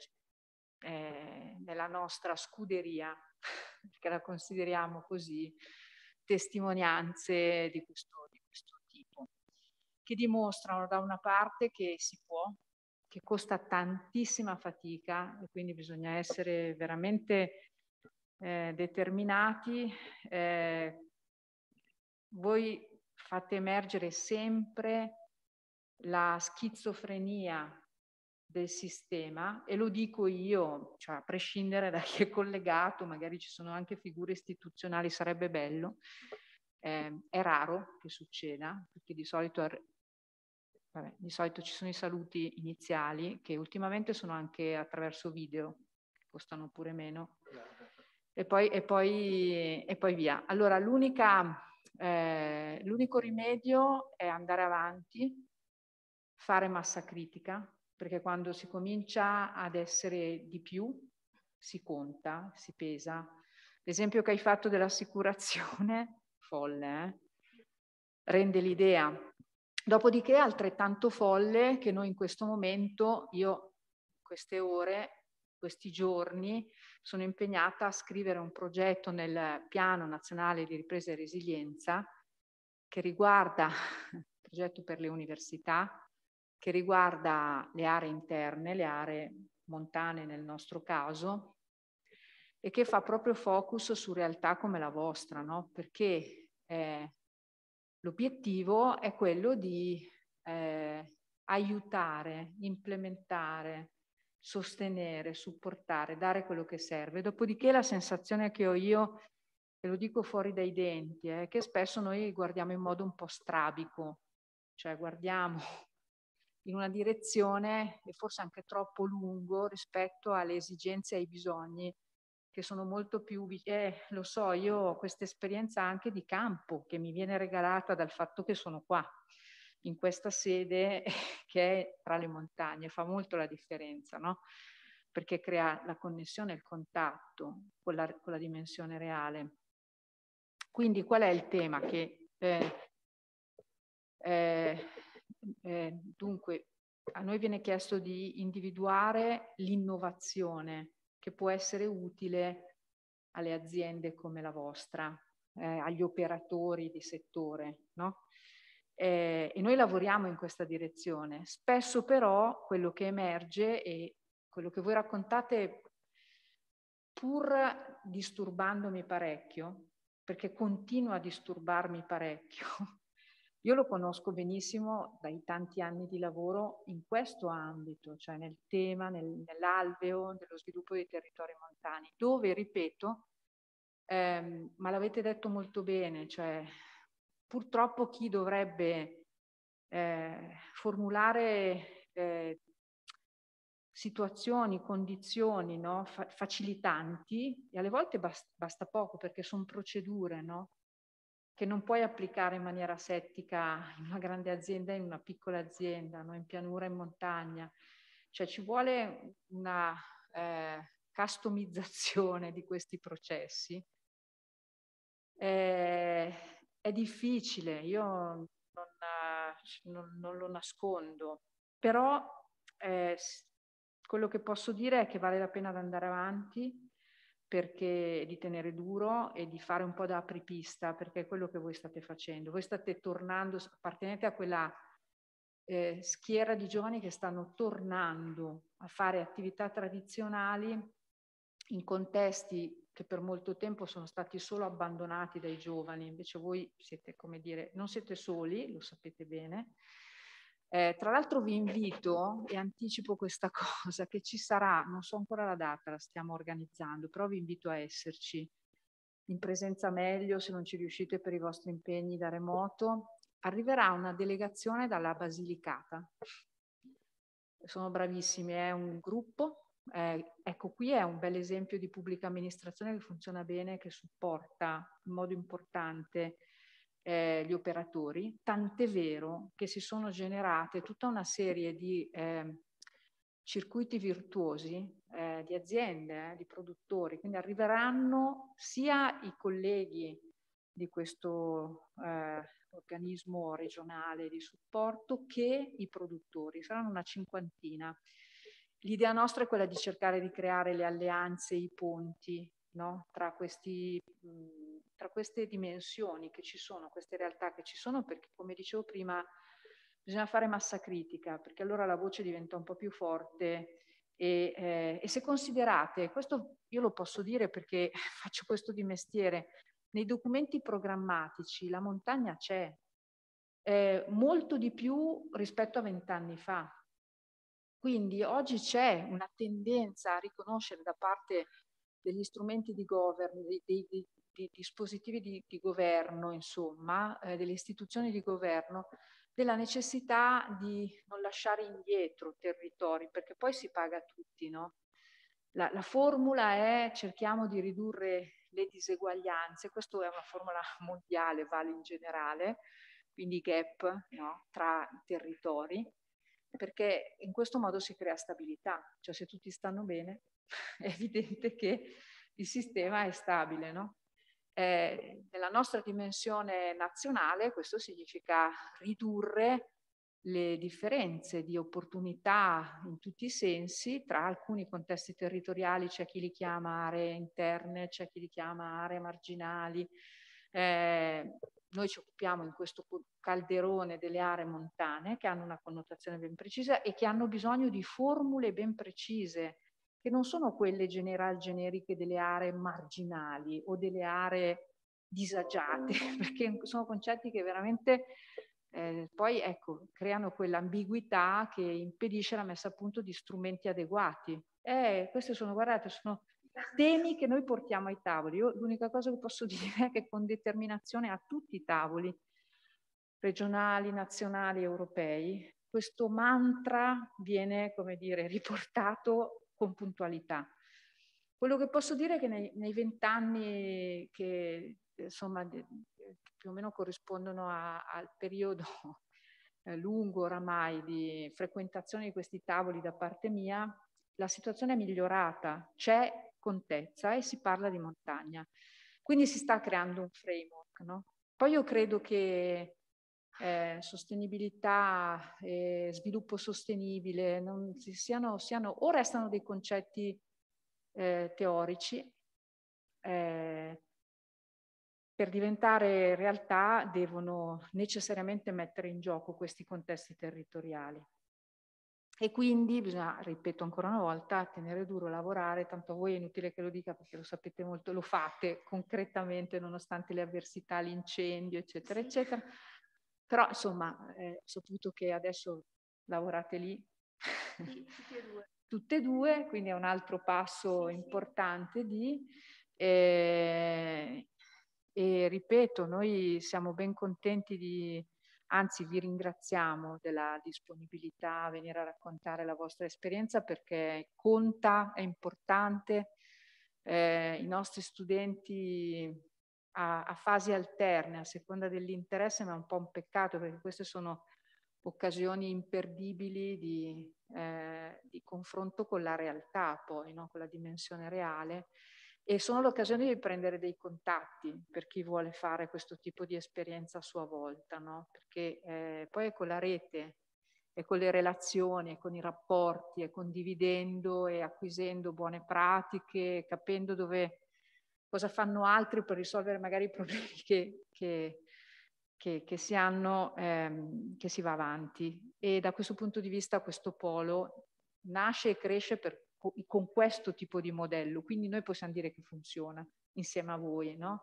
eh, nella nostra scuderia, perché la consideriamo così, testimonianze di questo, di questo tipo, che dimostrano da una parte che si può, che costa tantissima fatica e quindi bisogna essere veramente eh, determinati, eh, voi fate emergere sempre la schizofrenia del sistema e lo dico io, cioè a prescindere da chi è collegato, magari ci sono anche figure istituzionali, sarebbe bello, eh, è raro che succeda perché di solito, vabbè, di solito ci sono i saluti iniziali che ultimamente sono anche attraverso video, costano pure meno, esatto. e poi, e poi, e poi via. Allora l'unica eh, l'unico rimedio è andare avanti, fare massa critica, perché quando si comincia ad essere di più, si conta, si pesa. L'esempio che hai fatto dell'assicurazione, folle, eh? rende l'idea. Dopodiché è altrettanto folle che noi in questo momento, io in queste ore, questi giorni sono impegnata a scrivere un progetto nel Piano Nazionale di Ripresa e Resilienza che riguarda il progetto per le università, che riguarda le aree interne, le aree montane nel nostro caso, e che fa proprio focus su realtà come la vostra, no? Perché eh, l'obiettivo è quello di eh, aiutare, implementare, sostenere, supportare, dare quello che serve. Dopodiché la sensazione che ho io, e lo dico fuori dai denti, è eh, che spesso noi guardiamo in modo un po' strabico, cioè guardiamo in una direzione e forse anche troppo lungo rispetto alle esigenze e ai bisogni che sono molto più, eh, lo so, io ho questa esperienza anche di campo che mi viene regalata dal fatto che sono qua in questa sede che è tra le montagne, fa molto la differenza, no? perché crea la connessione, il contatto con la, con la dimensione reale. Quindi qual è il tema che eh, eh, eh, dunque a noi viene chiesto di individuare l'innovazione che può essere utile alle aziende come la vostra, eh, agli operatori di settore, no? Eh, e noi lavoriamo in questa direzione. Spesso però quello che emerge e quello che voi raccontate, pur disturbandomi parecchio, perché continua a disturbarmi parecchio, io lo conosco benissimo dai tanti anni di lavoro in questo ambito, cioè nel tema, nel, nell'alveo dello sviluppo dei territori montani, dove, ripeto, ehm, ma l'avete detto molto bene, cioè purtroppo chi dovrebbe eh, formulare eh, situazioni, condizioni no? Fa- facilitanti e alle volte bast- basta poco perché sono procedure no? che non puoi applicare in maniera settica in una grande azienda, in una piccola azienda, no? in pianura, in montagna. Cioè ci vuole una eh, customizzazione di questi processi. Eh, è difficile, io non, non, non lo nascondo, però eh, quello che posso dire è che vale la pena di andare avanti perché di tenere duro e di fare un po' da apripista, perché è quello che voi state facendo. Voi state tornando, appartenete a quella eh, schiera di giovani che stanno tornando a fare attività tradizionali in contesti che per molto tempo sono stati solo abbandonati dai giovani, invece voi siete, come dire, non siete soli, lo sapete bene. Eh, tra l'altro vi invito, e anticipo questa cosa, che ci sarà, non so ancora la data, la stiamo organizzando, però vi invito a esserci in presenza meglio se non ci riuscite per i vostri impegni da remoto. Arriverà una delegazione dalla Basilicata. Sono bravissimi, è un gruppo eh, ecco, qui è un bel esempio di pubblica amministrazione che funziona bene, che supporta in modo importante eh, gli operatori, tant'è vero che si sono generate tutta una serie di eh, circuiti virtuosi eh, di aziende, eh, di produttori, quindi arriveranno sia i colleghi di questo eh, organismo regionale di supporto che i produttori, saranno una cinquantina. L'idea nostra è quella di cercare di creare le alleanze, i ponti no? tra, questi, tra queste dimensioni che ci sono, queste realtà che ci sono, perché come dicevo prima bisogna fare massa critica, perché allora la voce diventa un po' più forte e, eh, e, se considerate, questo io lo posso dire perché faccio questo di mestiere, nei documenti programmatici la montagna c'è, eh, molto di più rispetto a vent'anni fa. Quindi oggi c'è una tendenza a riconoscere da parte degli strumenti di governo, dei, dei, dei dispositivi di, di, governo, insomma, eh, delle istituzioni di governo, della necessità di non lasciare indietro territori, perché poi si paga tutti, no? La, la, formula è cerchiamo di ridurre le diseguaglianze, questa è una formula mondiale, vale in generale, quindi gap no? tra territori, perché in questo modo si crea stabilità, cioè se tutti stanno bene è evidente che il sistema è stabile. No? Eh, nella nostra dimensione nazionale questo significa ridurre le differenze di opportunità in tutti i sensi tra alcuni contesti territoriali, c'è chi li chiama aree interne, c'è chi li chiama aree marginali, eh, noi ci occupiamo in questo calderone delle aree montane che hanno una connotazione ben precisa e che hanno bisogno di formule ben precise, che non sono quelle general generiche delle aree marginali o delle aree disagiate, perché sono concetti che veramente eh, poi ecco, creano quell'ambiguità che impedisce la messa a punto di strumenti adeguati. Eh, queste sono, guardate, sono temi che noi portiamo ai tavoli. Io l'unica cosa che posso dire è che con determinazione a tutti i tavoli regionali, nazionali, europei, questo mantra viene, come dire, riportato con puntualità. Quello che posso dire è che nei vent'anni che insomma più o meno corrispondono a, al periodo eh, lungo oramai di frequentazione di questi tavoli da parte mia, la situazione è migliorata, c'è contezza e si parla di montagna. Quindi si sta creando un framework. No? Poi io credo che eh, sostenibilità e sviluppo sostenibile non siano, siano o restano dei concetti eh, teorici, eh, per diventare realtà devono necessariamente mettere in gioco questi contesti territoriali. E quindi bisogna, ripeto ancora una volta, tenere duro, lavorare, tanto a voi è inutile che lo dica perché lo sapete molto, lo fate concretamente nonostante le avversità, l'incendio, eccetera, sì. eccetera. Però insomma, eh, soprattutto che adesso lavorate lì, sì, tutte, e due. tutte e due, quindi è un altro passo sì, importante di... Eh, e ripeto, noi siamo ben contenti di Anzi, vi ringraziamo della disponibilità a venire a raccontare la vostra esperienza perché conta, è importante. Eh, I nostri studenti a, a, fasi alterne, a seconda dell'interesse, ma è un po' un peccato perché queste sono occasioni imperdibili di, eh, di confronto con la realtà, poi, no? con la dimensione reale e sono l'occasione di prendere dei contatti per chi vuole fare questo tipo di esperienza a sua volta, no? perché eh, poi è con la rete, è con le relazioni, è con i rapporti, è condividendo e acquisendo buone pratiche, capendo dove, cosa fanno altri per risolvere magari i problemi che, che, che, che si hanno, ehm, che si va avanti. E da questo punto di vista questo polo nasce e cresce per con questo tipo di modello, quindi noi possiamo dire che funziona insieme a voi. No?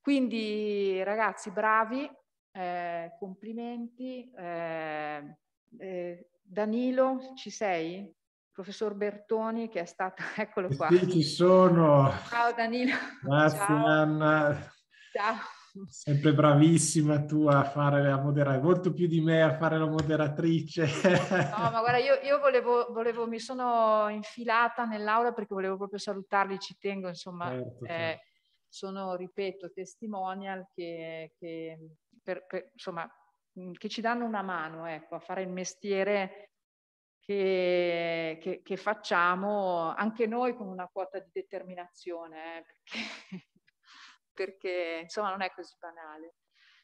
Quindi ragazzi, bravi, eh, complimenti. Eh, eh, Danilo, ci sei? Professor Bertoni che è stato, eccolo qua. Sì, ci sono. Ciao Danilo. Grazie Ciao. Anna. Ciao sempre bravissima tu a fare la moderatrice, molto più di me a fare la moderatrice. No, ma guarda, io, io volevo, volevo, mi sono infilata nell'aula perché volevo proprio salutarli, ci tengo, insomma, certo, eh, certo. sono, ripeto, testimonial che, che, per, per, insomma, che, ci danno una mano ecco, a fare il mestiere che, che, che, facciamo anche noi con una quota di determinazione, eh, perché perché insomma non è così banale.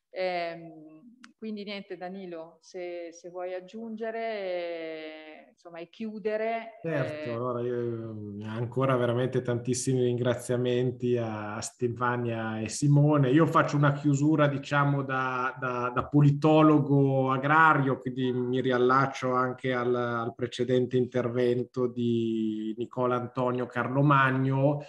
Ehm, quindi niente Danilo, se, se vuoi aggiungere insomma, e chiudere. Certo, eh... allora io, eh, ancora veramente tantissimi ringraziamenti a Stefania e Simone. Io faccio una chiusura diciamo da, da, da politologo agrario, quindi mi riallaccio anche al, al precedente intervento di Nicola Antonio Carlomagno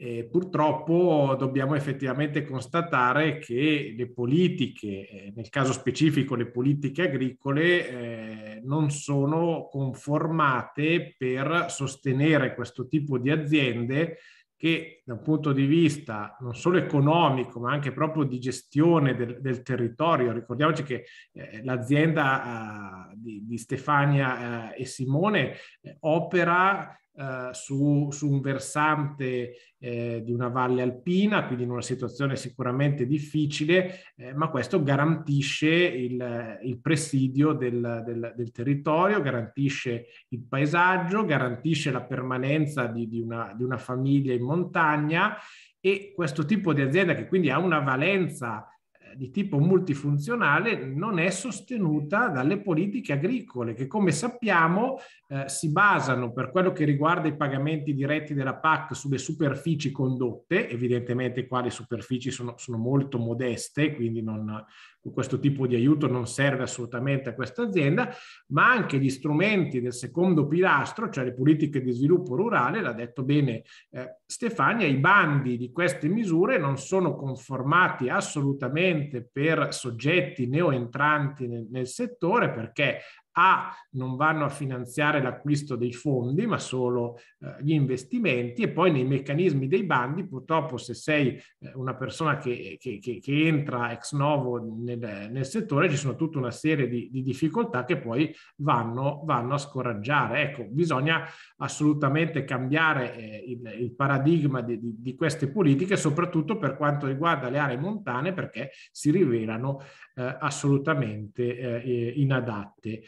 eh, purtroppo dobbiamo effettivamente constatare che le politiche, eh, nel caso specifico le politiche agricole, eh, non sono conformate per sostenere questo tipo di aziende che da un punto di vista non solo economico ma anche proprio di gestione del, del territorio, ricordiamoci che eh, l'azienda eh, di, di, Stefania eh, e Simone eh, opera eh, su, su, un versante eh, di una valle alpina, quindi in una situazione sicuramente difficile, eh, ma questo garantisce il, il presidio del, del, del, territorio, garantisce il paesaggio, garantisce la permanenza di, di, una, di una famiglia in montagna e questo tipo di azienda che quindi ha una valenza di tipo multifunzionale non è sostenuta dalle politiche agricole che come sappiamo eh, si basano per quello che riguarda i pagamenti diretti della PAC sulle superfici condotte, evidentemente qua le superfici sono, sono molto modeste, quindi non, questo tipo di aiuto non serve assolutamente a questa azienda, ma anche gli strumenti del secondo pilastro, cioè le politiche di sviluppo rurale, l'ha detto bene eh, Stefania, i bandi di queste misure non sono conformati assolutamente per soggetti neoentranti nel, nel settore perché a non vanno a finanziare l'acquisto dei fondi, ma solo eh, gli investimenti e poi nei meccanismi dei bandi, purtroppo se sei eh, una persona che, che, che, che, entra ex novo nel, nel, settore, ci sono tutta una serie di, di difficoltà che poi vanno, vanno, a scoraggiare. Ecco, bisogna assolutamente cambiare eh, il, il, paradigma di, di, di, queste politiche, soprattutto per quanto riguarda le aree montane, perché si rivelano eh, assolutamente eh, inadatte.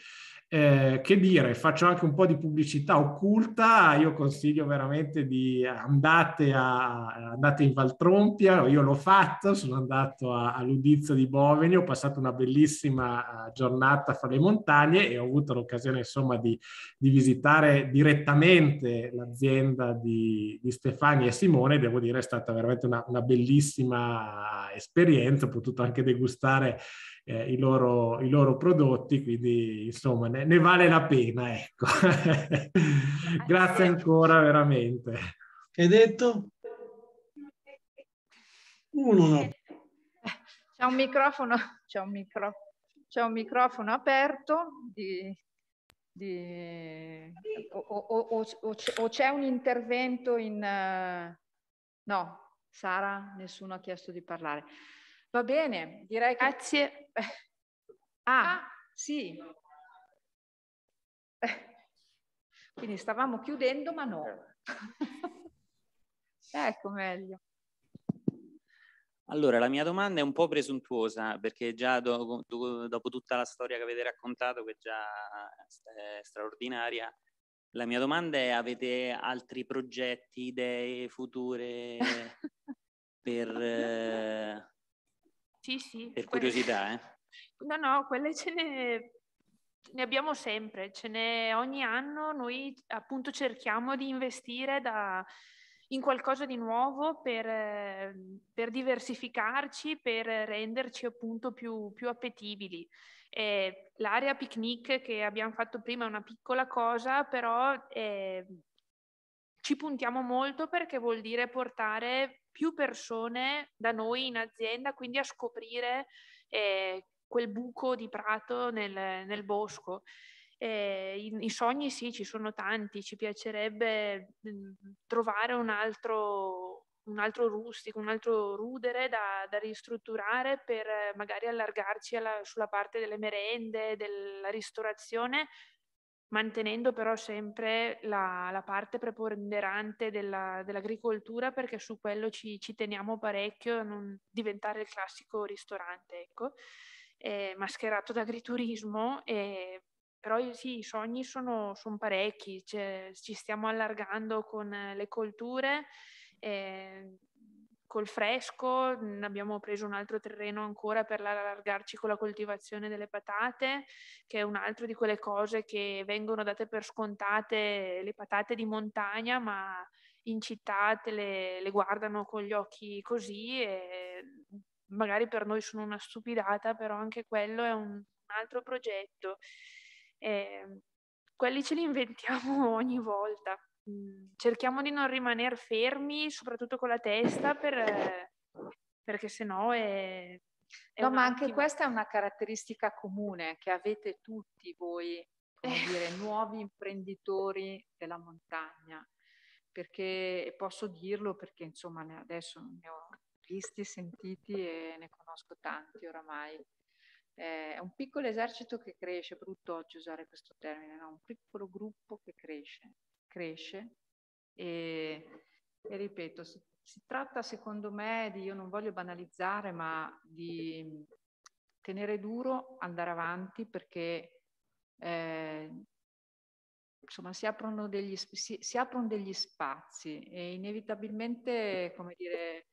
Eh, che dire, faccio anche un po' di pubblicità occulta, io consiglio veramente di andate, a, andate in Valtrompia, io l'ho fatto, sono andato all'udizio di Boveni, ho passato una bellissima eh, giornata fra le montagne e ho avuto l'occasione insomma di, di visitare direttamente l'azienda di, di, Stefani e Simone, devo dire è stata veramente una, una bellissima eh, esperienza, ho potuto anche degustare eh, i, loro, i, loro, prodotti, quindi insomma ne, ne vale la pena. Ecco. Grazie ancora veramente. Che hai detto? Uno. C'è un microfono, c'è un, micro, c'è un microfono aperto di, di, o, o, o, o c'è un intervento in... Uh, no, Sara, nessuno ha chiesto di parlare. Va bene, direi che... Grazie. Ah, ah. sì. Quindi stavamo chiudendo, ma no. ecco meglio. Allora, la mia domanda è un po' presuntuosa, perché già do, do, dopo tutta la storia che avete raccontato, che è già è eh, straordinaria, la mia domanda è avete altri progetti, idee future per... Eh, sì, sì. Per quelle... curiosità, eh? No, no, quelle ce ne... ne abbiamo sempre, ce ne ogni anno noi appunto cerchiamo di investire da... in qualcosa di nuovo per, per diversificarci, per renderci appunto più, più appetibili. E l'area picnic che abbiamo fatto prima è una piccola cosa, però... È ci puntiamo molto perché vuol dire portare più persone da noi in azienda, quindi a scoprire eh, quel buco di prato nel, nel bosco. Eh, i, i, sogni sì, ci sono tanti, ci piacerebbe trovare un altro, un altro rustico, un altro rudere da, da ristrutturare per magari allargarci alla, sulla parte delle merende, della ristorazione, mantenendo però sempre la, la parte preponderante della, dell'agricoltura perché su quello ci, ci teniamo parecchio a non diventare il classico ristorante, ecco, eh, mascherato da agriturismo. Eh, però sì, i sogni sono, sono parecchi, cioè, ci stiamo allargando con le colture. Eh, col fresco, mhmm, abbiamo preso un altro terreno ancora per allargarci con la coltivazione delle patate, che è un'altra di quelle cose che vengono date per scontate, le patate di montagna, ma in città te le, le guardano con gli occhi così e mhmm, magari per noi sono una stupidata, però anche quello è un, altro progetto. E ehm, quelli ce li inventiamo ogni volta. Mm, cerchiamo di non rimanere fermi, soprattutto con la testa, per, perché sennò è... è no, ma anche attimo. questa è una caratteristica comune che avete tutti voi, come eh. dire, nuovi imprenditori della montagna, perché posso dirlo perché insomma adesso ne ho visti, sentiti e ne conosco tanti oramai. È un piccolo esercito che cresce, brutto oggi usare questo termine, no? un piccolo gruppo che cresce cresce e, e ripeto, si, si tratta secondo me di, io non voglio banalizzare, ma di tenere duro, andare avanti perché eh, insomma si aprono, degli, si, si aprono, degli, spazi e inevitabilmente, come dire,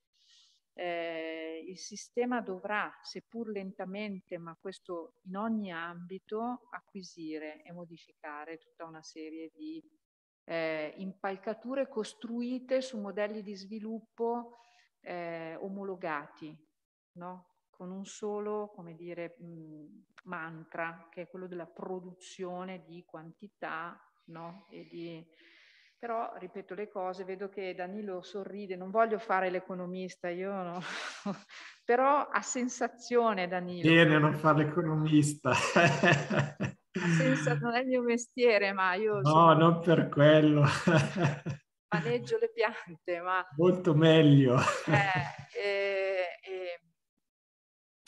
eh, il sistema dovrà, seppur lentamente, ma questo in ogni ambito, acquisire e modificare tutta una serie di eh, impalcature costruite su modelli di sviluppo eh, omologati, no? con un solo come dire, mh, mm, mantra, che è quello della produzione di quantità no? e di però ripeto le cose, vedo che Danilo sorride, non voglio fare l'economista, io no, però ha sensazione Danilo. Viene a non fare l'economista. senza, non è il mio mestiere, ma io... No, sono... non per quello. maneggio le piante, ma... Molto meglio. Eh, eh, eh,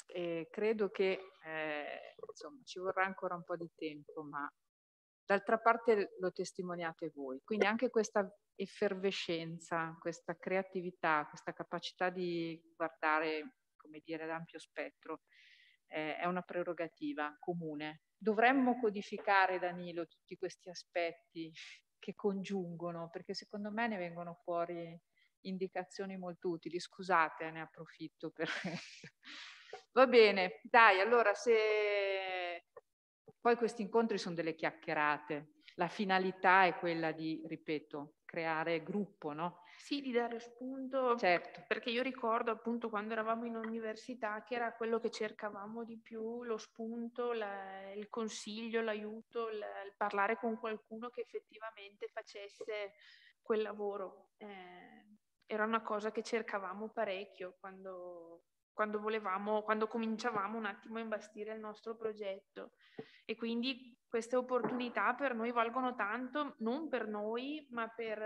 eh credo che eh, insomma, ci vorrà ancora un po' di tempo, ma d'altra parte lo testimoniate voi. Quindi anche questa effervescenza, questa creatività, questa capacità di guardare, come dire, ad ampio spettro, eh, è una prerogativa comune. Dovremmo codificare, Danilo, tutti questi aspetti che congiungono, perché secondo me ne vengono fuori indicazioni molto utili. Scusate, ne approfitto per Va bene, dai, allora se poi questi incontri sono delle chiacchierate, la finalità è quella di, ripeto, creare gruppo, no? Sì, di dare spunto. Certo. Perché io ricordo appunto quando eravamo in università che era quello che cercavamo di più, lo spunto, la, il consiglio, l'aiuto, la, il parlare con qualcuno che effettivamente facesse quel lavoro. Eh, era una cosa che cercavamo parecchio quando, quando volevamo, quando cominciavamo un attimo a imbastire il nostro progetto. E quindi queste opportunità per noi valgono tanto, non per noi, ma per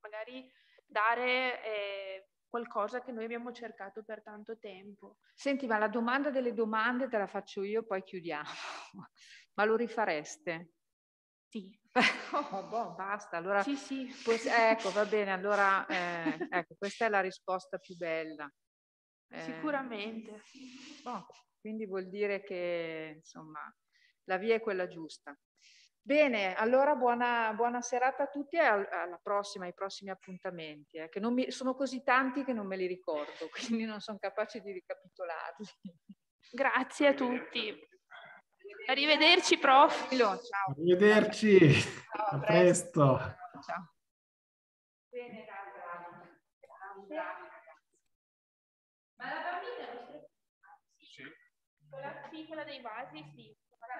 magari dare eh, qualcosa che noi abbiamo cercato per tanto tempo. Senti, ma la domanda delle domande te la faccio io, poi chiudiamo. ma lo rifareste? Sì. oh, boh, basta, allora... Sì, sì. Poss- eh, ecco, va bene, allora, eh, ecco, questa è la risposta più bella. Eh, Sicuramente. boh, quindi vuol dire che, insomma, la via è quella giusta. Bene, allora buona, buona serata a tutti e alla prossima, ai prossimi appuntamenti, eh, che mi, sono così tanti che non me li ricordo, quindi non sono capace di ricapitolarli. Grazie a tutti. Arrivederci, prof. Ciao. Arrivederci, Ciao, a, presto. Bene, Ciao. Bene, Ma la bambina... Sì. Con la piccola dei vasi, sì.